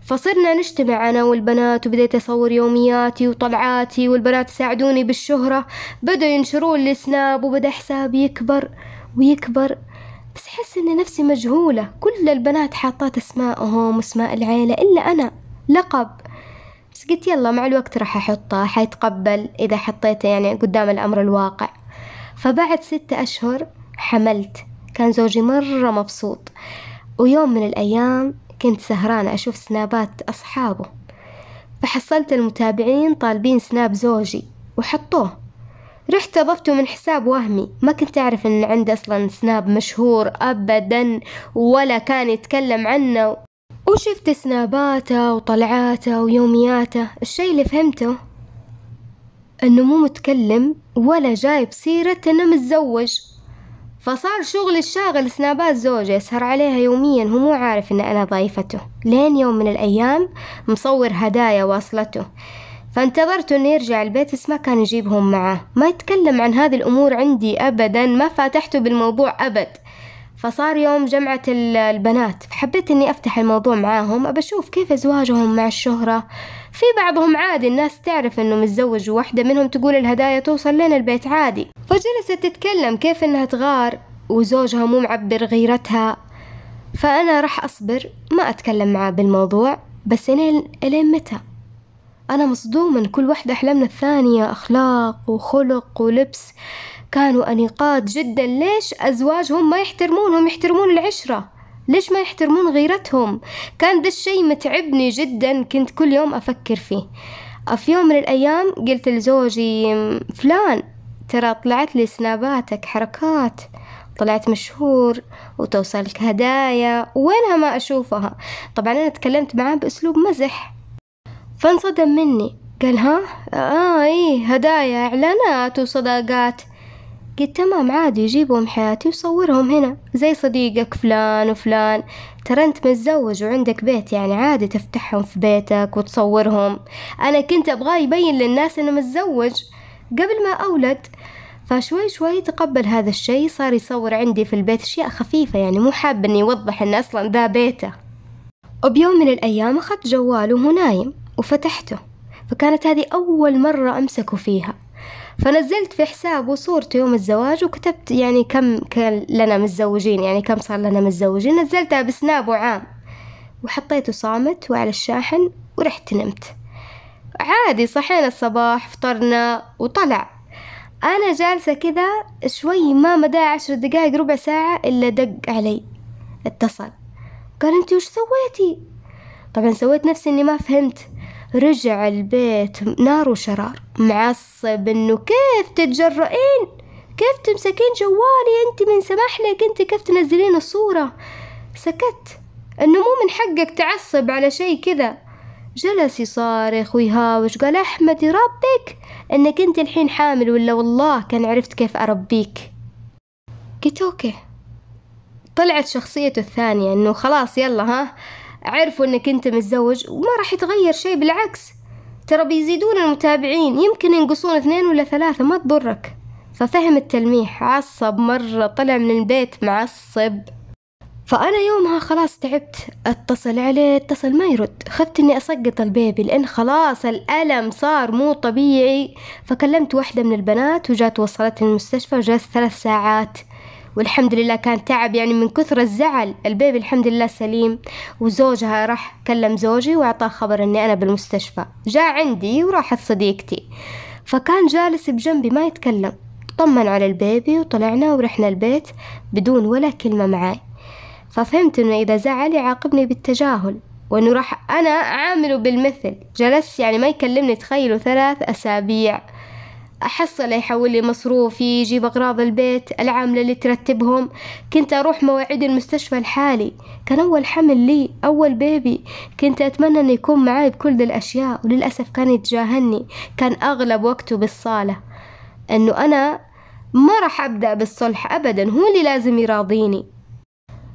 فصرنا نجتمع أنا والبنات وبديت أصور يومياتي وطلعاتي والبنات ساعدوني بالشهرة بدأوا ينشرون لي سناب وبدأ حسابي يكبر ويكبر بس أحس إني نفسي مجهولة كل البنات حاطات أسمائهم وأسماء العيلة إلا أنا لقب قلت يلا مع الوقت راح أحطه حيتقبل إذا حطيته يعني قدام الأمر الواقع فبعد ستة أشهر حملت كان زوجي مرة مبسوط ويوم من الأيام كنت سهرانة أشوف سنابات أصحابه فحصلت المتابعين طالبين سناب زوجي وحطوه رحت أضفته من حساب وهمي ما كنت أعرف أن عنده أصلا سناب مشهور أبدا ولا كان يتكلم عنه وشفت سناباته وطلعاته ويومياته الشي اللي فهمته انه مو متكلم ولا جايب سيرة انه متزوج فصار شغل الشاغل سنابات زوجي يسهر عليها يوميا هو مو عارف ان انا ضايفته لين يوم من الايام مصور هدايا واصلته فانتظرت انه يرجع البيت بس ما كان يجيبهم معاه ما يتكلم عن هذه الامور عندي ابدا ما فاتحته بالموضوع ابد فصار يوم جمعة البنات فحبيت إني أفتح الموضوع معاهم أبى أشوف كيف أزواجهم مع الشهرة في بعضهم عادي الناس تعرف إنه متزوج وواحدة منهم تقول الهدايا توصل لنا البيت عادي فجلست تتكلم كيف إنها تغار وزوجها مو معبر غيرتها فأنا راح أصبر ما أتكلم معاه بالموضوع بس إلين إلين متى أنا مصدومة كل واحدة أحلمنا الثانية أخلاق وخلق ولبس كانوا أنيقات جدا ليش أزواجهم ما يحترمونهم يحترمون العشرة ليش ما يحترمون غيرتهم كان ده الشي متعبني جدا كنت كل يوم أفكر فيه في يوم من الأيام قلت لزوجي فلان ترى طلعت لي سناباتك حركات طلعت مشهور وتوصلك هدايا وينها ما أشوفها طبعا أنا تكلمت معاه بأسلوب مزح فانصدم مني قال ها آه إيه هدايا إعلانات وصداقات قلت تمام عادي جيبهم حياتي وصورهم هنا زي صديقك فلان وفلان ترى انت متزوج وعندك بيت يعني عادي تفتحهم في بيتك وتصورهم انا كنت ابغاه يبين للناس انه متزوج قبل ما اولد فشوي شوي تقبل هذا الشي صار يصور عندي في البيت اشياء خفيفة يعني مو حاب اني يوضح ان اصلا ذا بيته وبيوم من الايام اخذت جواله وهو نايم وفتحته فكانت هذه اول مرة امسكه فيها فنزلت في حسابه صورته يوم الزواج وكتبت يعني كم كان لنا متزوجين يعني كم صار لنا متزوجين نزلتها بسناب وعام وحطيته صامت وعلى الشاحن ورحت نمت عادي صحينا الصباح فطرنا وطلع أنا جالسة كذا شوي ما مدى عشر دقايق ربع ساعة إلا دق علي اتصل قال أنت وش سويتي؟ طبعا سويت نفسي إني ما فهمت رجع البيت نار وشرار معصب انه كيف تتجرئين كيف تمسكين جوالي انت من سمح لك انت كيف تنزلين الصورة سكت انه مو من حقك تعصب على شي كذا جلس يصارخ ويهاوش قال احمد ربك انك انت الحين حامل ولا والله كان عرفت كيف اربيك قلت اوكي طلعت شخصيته الثانية انه خلاص يلا ها عرفوا انك انت متزوج وما راح يتغير شيء بالعكس ترى بيزيدون المتابعين يمكن ينقصون اثنين ولا ثلاثة ما تضرك ففهم التلميح عصب مرة طلع من البيت معصب فأنا يومها خلاص تعبت اتصل عليه اتصل ما يرد خفت اني اسقط البيبي لان خلاص الألم صار مو طبيعي فكلمت واحدة من البنات وجات وصلتني المستشفى وجلست ثلاث ساعات والحمد لله كان تعب يعني من كثر الزعل البيبي الحمد لله سليم وزوجها راح كلم زوجي وأعطاه خبر أني أنا بالمستشفى جاء عندي وراحت صديقتي فكان جالس بجنبي ما يتكلم طمن على البيبي وطلعنا ورحنا البيت بدون ولا كلمة معاي ففهمت أنه إذا زعل يعاقبني بالتجاهل وأنه راح أنا أعامله بالمثل جلست يعني ما يكلمني تخيلوا ثلاث أسابيع أحصله يحول لي مصروفي يجيب أغراض البيت العاملة اللي ترتبهم كنت أروح مواعيد المستشفى الحالي كان أول حمل لي أول بيبي كنت أتمنى أنه يكون معاي بكل ذي الأشياء وللأسف كان يتجاهلني كان أغلب وقته بالصالة أنه أنا ما راح أبدأ بالصلح أبدا هو اللي لازم يراضيني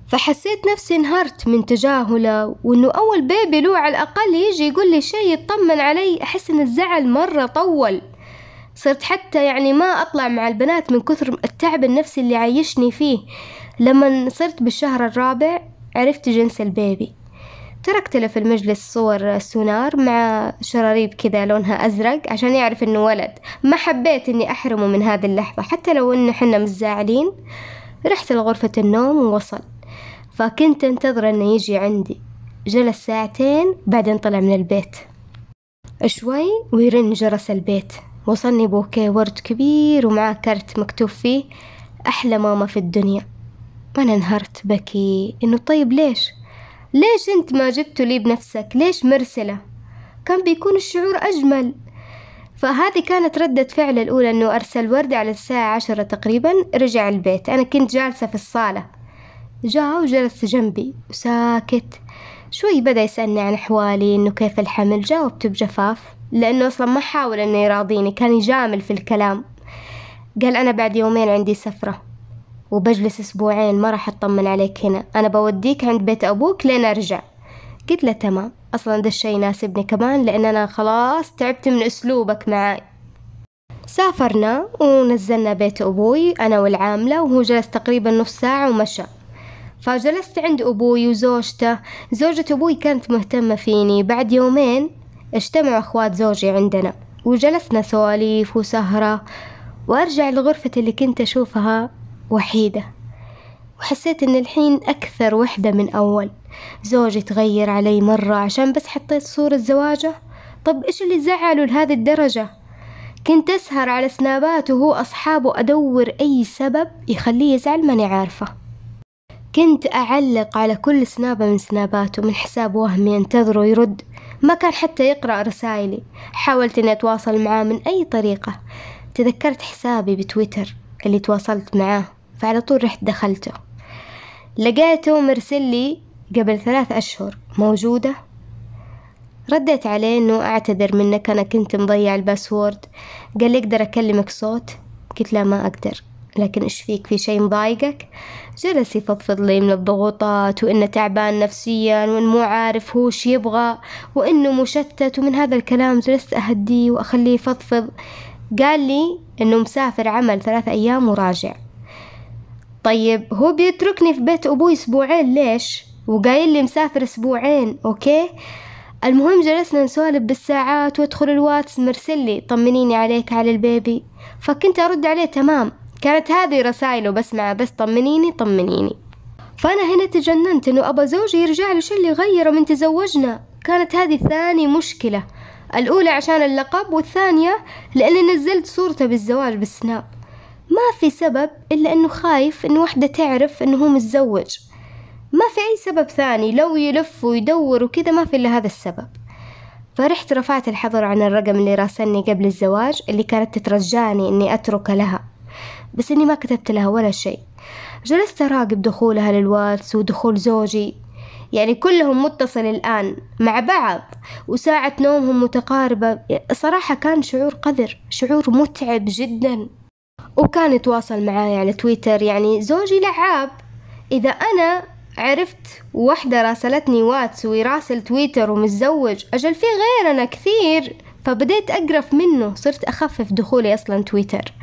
فحسيت نفسي انهرت من تجاهله وانه اول بيبي له على الاقل يجي يقول لي شي يطمن علي احس ان الزعل مره طول صرت حتى يعني ما أطلع مع البنات من كثر التعب النفسي اللي عايشني فيه لما صرت بالشهر الرابع عرفت جنس البيبي تركت له في المجلس صور سونار مع شراريب كذا لونها أزرق عشان يعرف إنه ولد ما حبيت إني أحرمه من هذه اللحظة حتى لو إن حنا مزعلين رحت لغرفة النوم ووصل فكنت أنتظر إنه يجي عندي جلس ساعتين بعدين طلع من البيت شوي ويرن جرس البيت وصلني بوكيه ورد كبير ومعاه كرت مكتوب فيه أحلى ماما في الدنيا أنا انهرت بكي إنه طيب ليش؟ ليش أنت ما جبته لي بنفسك؟ ليش مرسلة؟ كان بيكون الشعور أجمل فهذه كانت ردة فعل الأولى أنه أرسل ورد على الساعة عشرة تقريبا رجع البيت أنا كنت جالسة في الصالة جاء وجلس جنبي وساكت شوي بدأ يسألني عن أحوالي أنه كيف الحمل جاوبته بجفاف لأنه أصلا ما حاول أنه يراضيني كان يجامل في الكلام قال أنا بعد يومين عندي سفرة وبجلس أسبوعين ما راح أطمن عليك هنا أنا بوديك عند بيت أبوك لين أرجع قلت له تمام أصلا ده الشي يناسبني كمان لأن أنا خلاص تعبت من أسلوبك معاي سافرنا ونزلنا بيت أبوي أنا والعاملة وهو جلس تقريبا نص ساعة ومشى فجلست عند أبوي وزوجته زوجة أبوي كانت مهتمة فيني بعد يومين اجتمعوا أخوات زوجي عندنا وجلسنا سواليف وسهرة وأرجع لغرفة اللي كنت أشوفها وحيدة وحسيت إن الحين أكثر وحدة من أول زوجي تغير علي مرة عشان بس حطيت صورة زواجه طب إيش اللي زعله لهذه الدرجة؟ كنت أسهر على سنابات وهو أصحابه أدور أي سبب يخليه يزعل ماني عارفة كنت أعلق على كل سنابة من سناباته من حساب وهمي أنتظره يرد ما كان حتى يقرأ رسائلي حاولت أني أتواصل معاه من أي طريقة تذكرت حسابي بتويتر اللي تواصلت معاه فعلى طول رحت دخلته لقيته مرسل لي قبل ثلاث أشهر موجودة رديت عليه أنه أعتذر منك أنا كنت مضيع الباسورد قال لي أقدر أكلمك صوت قلت لا ما أقدر لكن إيش فيك في شي مضايقك؟ جلس يفضفض لي من الضغوطات وإنه تعبان نفسيا وإنه مو عارف هو شي يبغى وإنه مشتت ومن هذا الكلام جلست أهديه وأخليه يفضفض قال لي إنه مسافر عمل ثلاثة أيام وراجع طيب هو بيتركني في بيت أبوي أسبوعين ليش؟ وقايل لي مسافر أسبوعين أوكي؟ المهم جلسنا نسولف بالساعات وادخل الواتس مرسلي طمنيني عليك على البيبي فكنت أرد عليه تمام كانت هذه رسائله بس مع بس طمنيني طمنيني فأنا هنا تجننت إنه أبا زوجي يرجع له شو اللي غيره من تزوجنا كانت هذه ثاني مشكلة الأولى عشان اللقب والثانية لأني نزلت صورته بالزواج بالسناب ما في سبب إلا إنه خايف إنه وحدة تعرف إنه هو متزوج ما في أي سبب ثاني لو يلف ويدور وكذا ما في إلا هذا السبب فرحت رفعت الحظر عن الرقم اللي راسلني قبل الزواج اللي كانت تترجاني إني أترك لها بس إني ما كتبت لها ولا شيء جلست أراقب دخولها للواتس ودخول زوجي يعني كلهم متصل الآن مع بعض وساعة نومهم متقاربة صراحة كان شعور قذر شعور متعب جدا وكان يتواصل معاي على تويتر يعني زوجي لعاب إذا أنا عرفت وحدة راسلتني واتس ويراسل تويتر ومتزوج أجل في غيرنا كثير فبديت أقرف منه صرت أخفف دخولي أصلا تويتر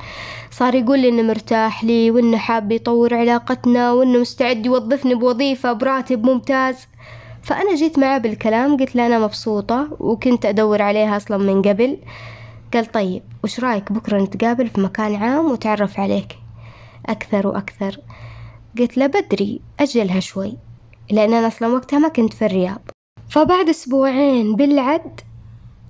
صار يقول لي إنه مرتاح لي وإنه حاب يطور علاقتنا وإنه مستعد يوظفني بوظيفة براتب ممتاز فأنا جيت معاه بالكلام قلت له أنا مبسوطة وكنت أدور عليها أصلا من قبل قال طيب وش رايك بكرة نتقابل في مكان عام وتعرف عليك أكثر وأكثر قلت له بدري أجلها شوي لأن أنا أصلا وقتها ما كنت في الرياض فبعد أسبوعين بالعد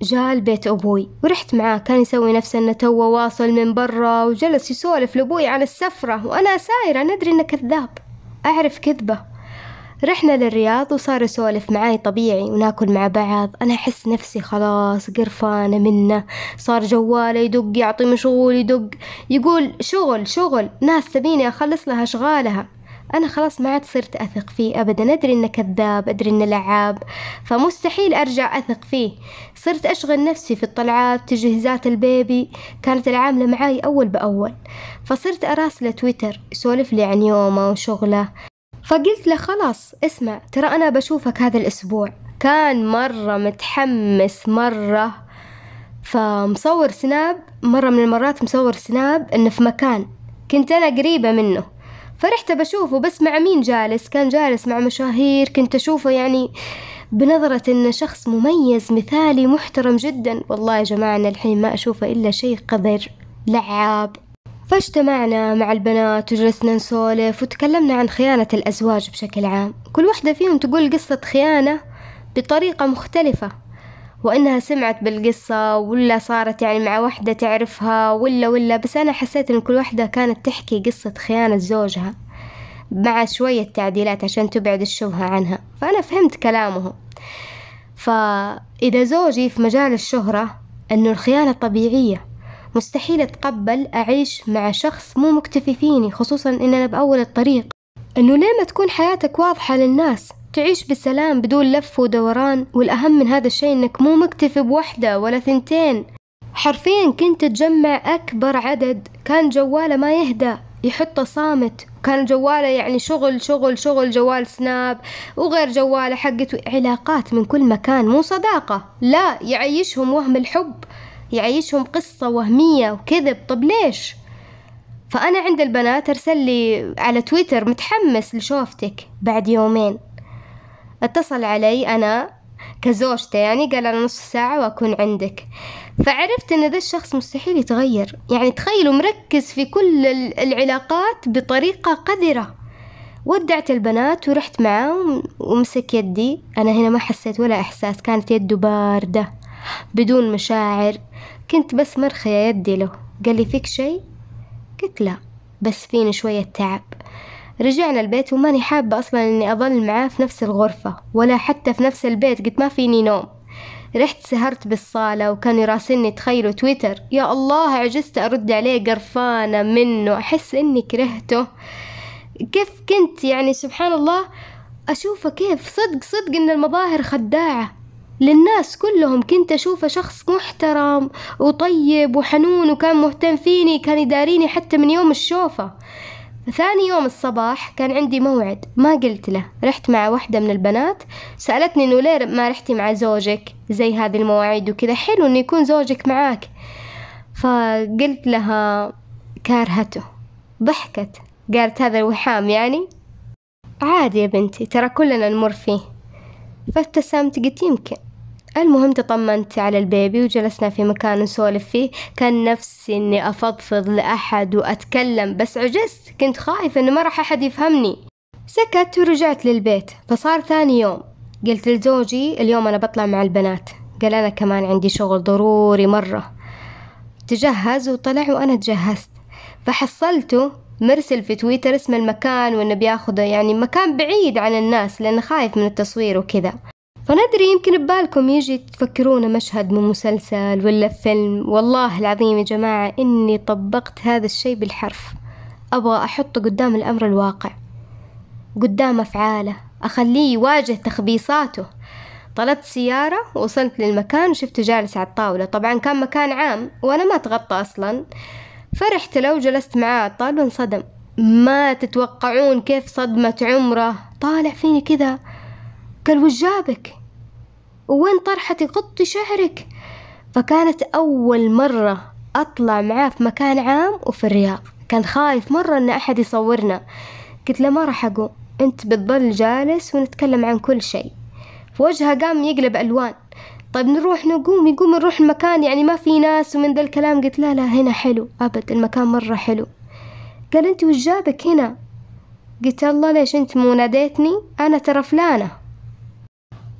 جاء البيت أبوي ورحت معاه كان يسوي نفسه إنه توه واصل من برا وجلس يسولف لأبوي عن السفرة وأنا سايرة ندري إنه كذاب أعرف كذبة رحنا للرياض وصار يسولف معاي طبيعي وناكل مع بعض أنا أحس نفسي خلاص قرفانة منه صار جواله يدق يعطي مشغول يدق يقول شغل شغل ناس تبيني أخلص لها أشغالها أنا خلاص ما عاد صرت أثق فيه أبدا أدري إنه كذاب أدري إنه لعاب فمستحيل أرجع أثق فيه صرت أشغل نفسي في الطلعات تجهيزات البيبي كانت العاملة معاي أول بأول فصرت أراسله تويتر يسولف لي عن يومه وشغله فقلت له خلاص اسمع ترى أنا بشوفك هذا الأسبوع كان مرة متحمس مرة فمصور سناب مرة من المرات مصور سناب إنه في مكان كنت أنا قريبة منه فرحت بشوفه بس مع مين جالس كان جالس مع مشاهير كنت أشوفه يعني بنظرة إنه شخص مميز مثالي محترم جدا والله يا جماعة أنا الحين ما أشوفه إلا شيء قذر لعاب فاجتمعنا مع البنات وجلسنا نسولف وتكلمنا عن خيانة الأزواج بشكل عام كل واحدة فيهم تقول قصة خيانة بطريقة مختلفة وإنها سمعت بالقصة ولا صارت يعني مع وحدة تعرفها ولا ولا بس أنا حسيت إن كل وحدة كانت تحكي قصة خيانة زوجها مع شوية تعديلات عشان تبعد الشبهة عنها فأنا فهمت كلامهم فإذا زوجي في مجال الشهرة أنه الخيانة طبيعية مستحيل أتقبل أعيش مع شخص مو مكتفي فيني خصوصا أننا بأول الطريق أنه ليه ما تكون حياتك واضحة للناس تعيش بسلام بدون لف ودوران والأهم من هذا الشيء أنك مو مكتفي بوحدة ولا ثنتين حرفيا كنت تجمع أكبر عدد كان جواله ما يهدى يحطه صامت كان جواله يعني شغل شغل شغل جوال سناب وغير جواله حقته علاقات من كل مكان مو صداقة لا يعيشهم وهم الحب يعيشهم قصة وهمية وكذب طب ليش؟ فأنا عند البنات أرسل لي على تويتر متحمس لشوفتك بعد يومين اتصل علي أنا كزوجته يعني قال أنا نص ساعة وأكون عندك فعرفت أن ذا الشخص مستحيل يتغير يعني تخيلوا مركز في كل العلاقات بطريقة قذرة ودعت البنات ورحت معاه ومسك يدي أنا هنا ما حسيت ولا إحساس كانت يده باردة بدون مشاعر كنت بس مرخية يدي له قال لي فيك شي؟ قلت لا بس فيني شوية تعب رجعنا البيت وماني حابة أصلا أني أظل معاه في نفس الغرفة ولا حتى في نفس البيت قلت ما فيني نوم رحت سهرت بالصالة وكان يراسلني تخيلوا تويتر يا الله عجزت أرد عليه قرفانة منه أحس أني كرهته كيف كنت يعني سبحان الله أشوفه كيف صدق صدق إن المظاهر خداعة للناس كلهم كنت أشوفه شخص محترم وطيب وحنون وكان مهتم فيني كان يداريني حتى من يوم الشوفة ثاني يوم الصباح كان عندي موعد ما قلت له رحت مع واحدة من البنات سألتني إنه ليه ما رحتي مع زوجك زي هذه المواعيد وكذا حلو إنه يكون زوجك معاك فقلت لها كارهته ضحكت قالت هذا الوحام يعني عادي يا بنتي ترى كلنا نمر فيه فابتسمت قلت يمكن المهم تطمنت على البيبي وجلسنا في مكان نسولف فيه كان نفسي اني افضفض لاحد واتكلم بس عجزت كنت خايفة انه ما راح احد يفهمني سكت ورجعت للبيت فصار ثاني يوم قلت لزوجي اليوم انا بطلع مع البنات قال انا كمان عندي شغل ضروري مرة تجهز وطلع وانا تجهزت فحصلته مرسل في تويتر اسم المكان وانه بياخذه يعني مكان بعيد عن الناس لانه خايف من التصوير وكذا فما أدري يمكن ببالكم يجي تفكرون مشهد من مسلسل ولا فيلم والله العظيم يا جماعة إني طبقت هذا الشي بالحرف أبغى أحطه قدام الأمر الواقع قدام أفعاله أخليه يواجه تخبيصاته طلبت سيارة وصلت للمكان وشفته جالس على الطاولة طبعا كان مكان عام وأنا ما أتغطى أصلا فرحت له وجلست معاه على الطاولة انصدم ما تتوقعون كيف صدمة عمره طالع فيني كذا قال وش جابك وين طرحتي غطي شعرك فكانت أول مرة أطلع معاه في مكان عام وفي الرياض كان خايف مرة إن أحد يصورنا قلت له ما راح أقوم أنت بتظل جالس ونتكلم عن كل شيء وجهها قام يقلب ألوان طيب نروح نقوم يقوم نروح المكان يعني ما في ناس ومن ذا الكلام قلت لا لا هنا حلو أبد المكان مرة حلو قال أنت وش جابك هنا قلت الله ليش أنت مو ناديتني أنا ترى فلانة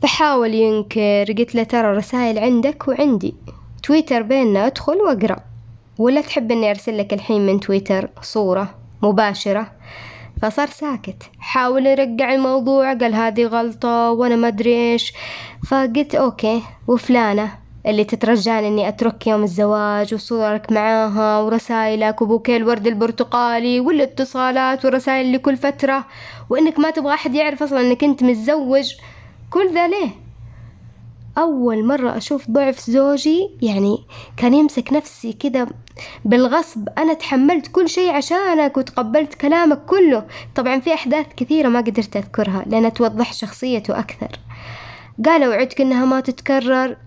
فحاول ينكر قلت له ترى الرسائل عندك وعندي تويتر بيننا ادخل واقرأ ولا تحب اني ارسل لك الحين من تويتر صورة مباشرة فصار ساكت حاول يرجع الموضوع قال هذه غلطة وانا ما ادري ايش فقلت اوكي وفلانة اللي تترجاني اني اترك يوم الزواج وصورك معاها ورسائلك وبوكي الورد البرتقالي والاتصالات والرسائل اللي كل فترة وانك ما تبغى احد يعرف اصلا انك انت متزوج كل ذا ليه أول مرة أشوف ضعف زوجي يعني كان يمسك نفسي كده بالغصب أنا تحملت كل شيء عشانك وتقبلت كلامك كله طبعا في أحداث كثيرة ما قدرت أذكرها لأنها توضح شخصيته أكثر قال وعدك إنها ما تتكرر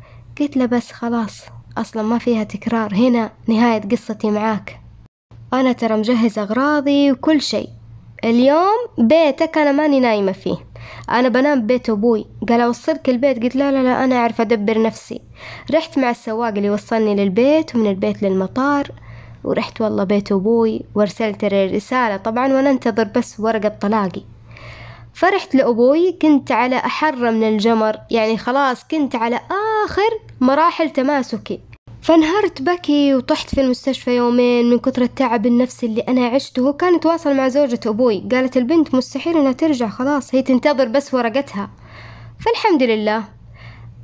قلت له بس خلاص أصلا ما فيها تكرار هنا نهاية قصتي معاك أنا ترى مجهز أغراضي وكل شيء اليوم بيتك أنا ماني نايمة فيه أنا بنام ببيت أبوي قال أوصلك البيت قلت لا لا لا أنا أعرف أدبر نفسي رحت مع السواق اللي وصلني للبيت ومن البيت للمطار ورحت والله بيت أبوي وأرسلت رسالة طبعا وأنا أنتظر بس ورقة طلاقي فرحت لأبوي كنت على أحر من الجمر يعني خلاص كنت على آخر مراحل تماسكي فانهرت بكي وطحت في المستشفى يومين من كثر التعب النفسي اللي أنا عشته وكان يتواصل مع زوجة أبوي قالت البنت مستحيل أنها ترجع خلاص هي تنتظر بس ورقتها فالحمد لله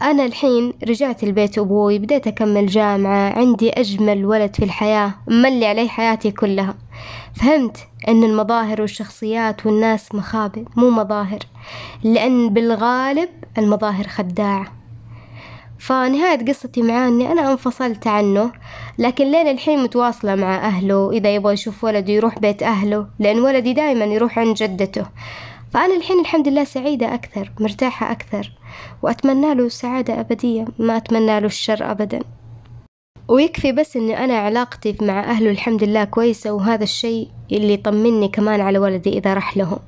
أنا الحين رجعت البيت أبوي بديت أكمل جامعة عندي أجمل ولد في الحياة ملي علي حياتي كلها فهمت أن المظاهر والشخصيات والناس مخابئ مو مظاهر لأن بالغالب المظاهر خداعة فنهاية قصتي معاه أني أنا انفصلت عنه لكن لين الحين متواصلة مع أهله إذا يبغى يشوف ولده يروح بيت أهله لأن ولدي دائما يروح عند جدته فأنا الحين الحمد لله سعيدة أكثر مرتاحة أكثر وأتمنى له سعادة أبدية ما أتمنى له الشر أبدا ويكفي بس أني أنا علاقتي مع أهله الحمد لله كويسة وهذا الشيء اللي يطمني كمان على ولدي إذا رح لهم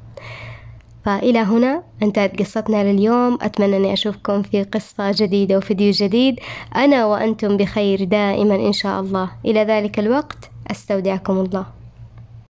فإلى هنا انتهت قصتنا لليوم أتمنى أني أشوفكم في قصة جديدة وفيديو جديد أنا وأنتم بخير دائما إن شاء الله إلى ذلك الوقت أستودعكم الله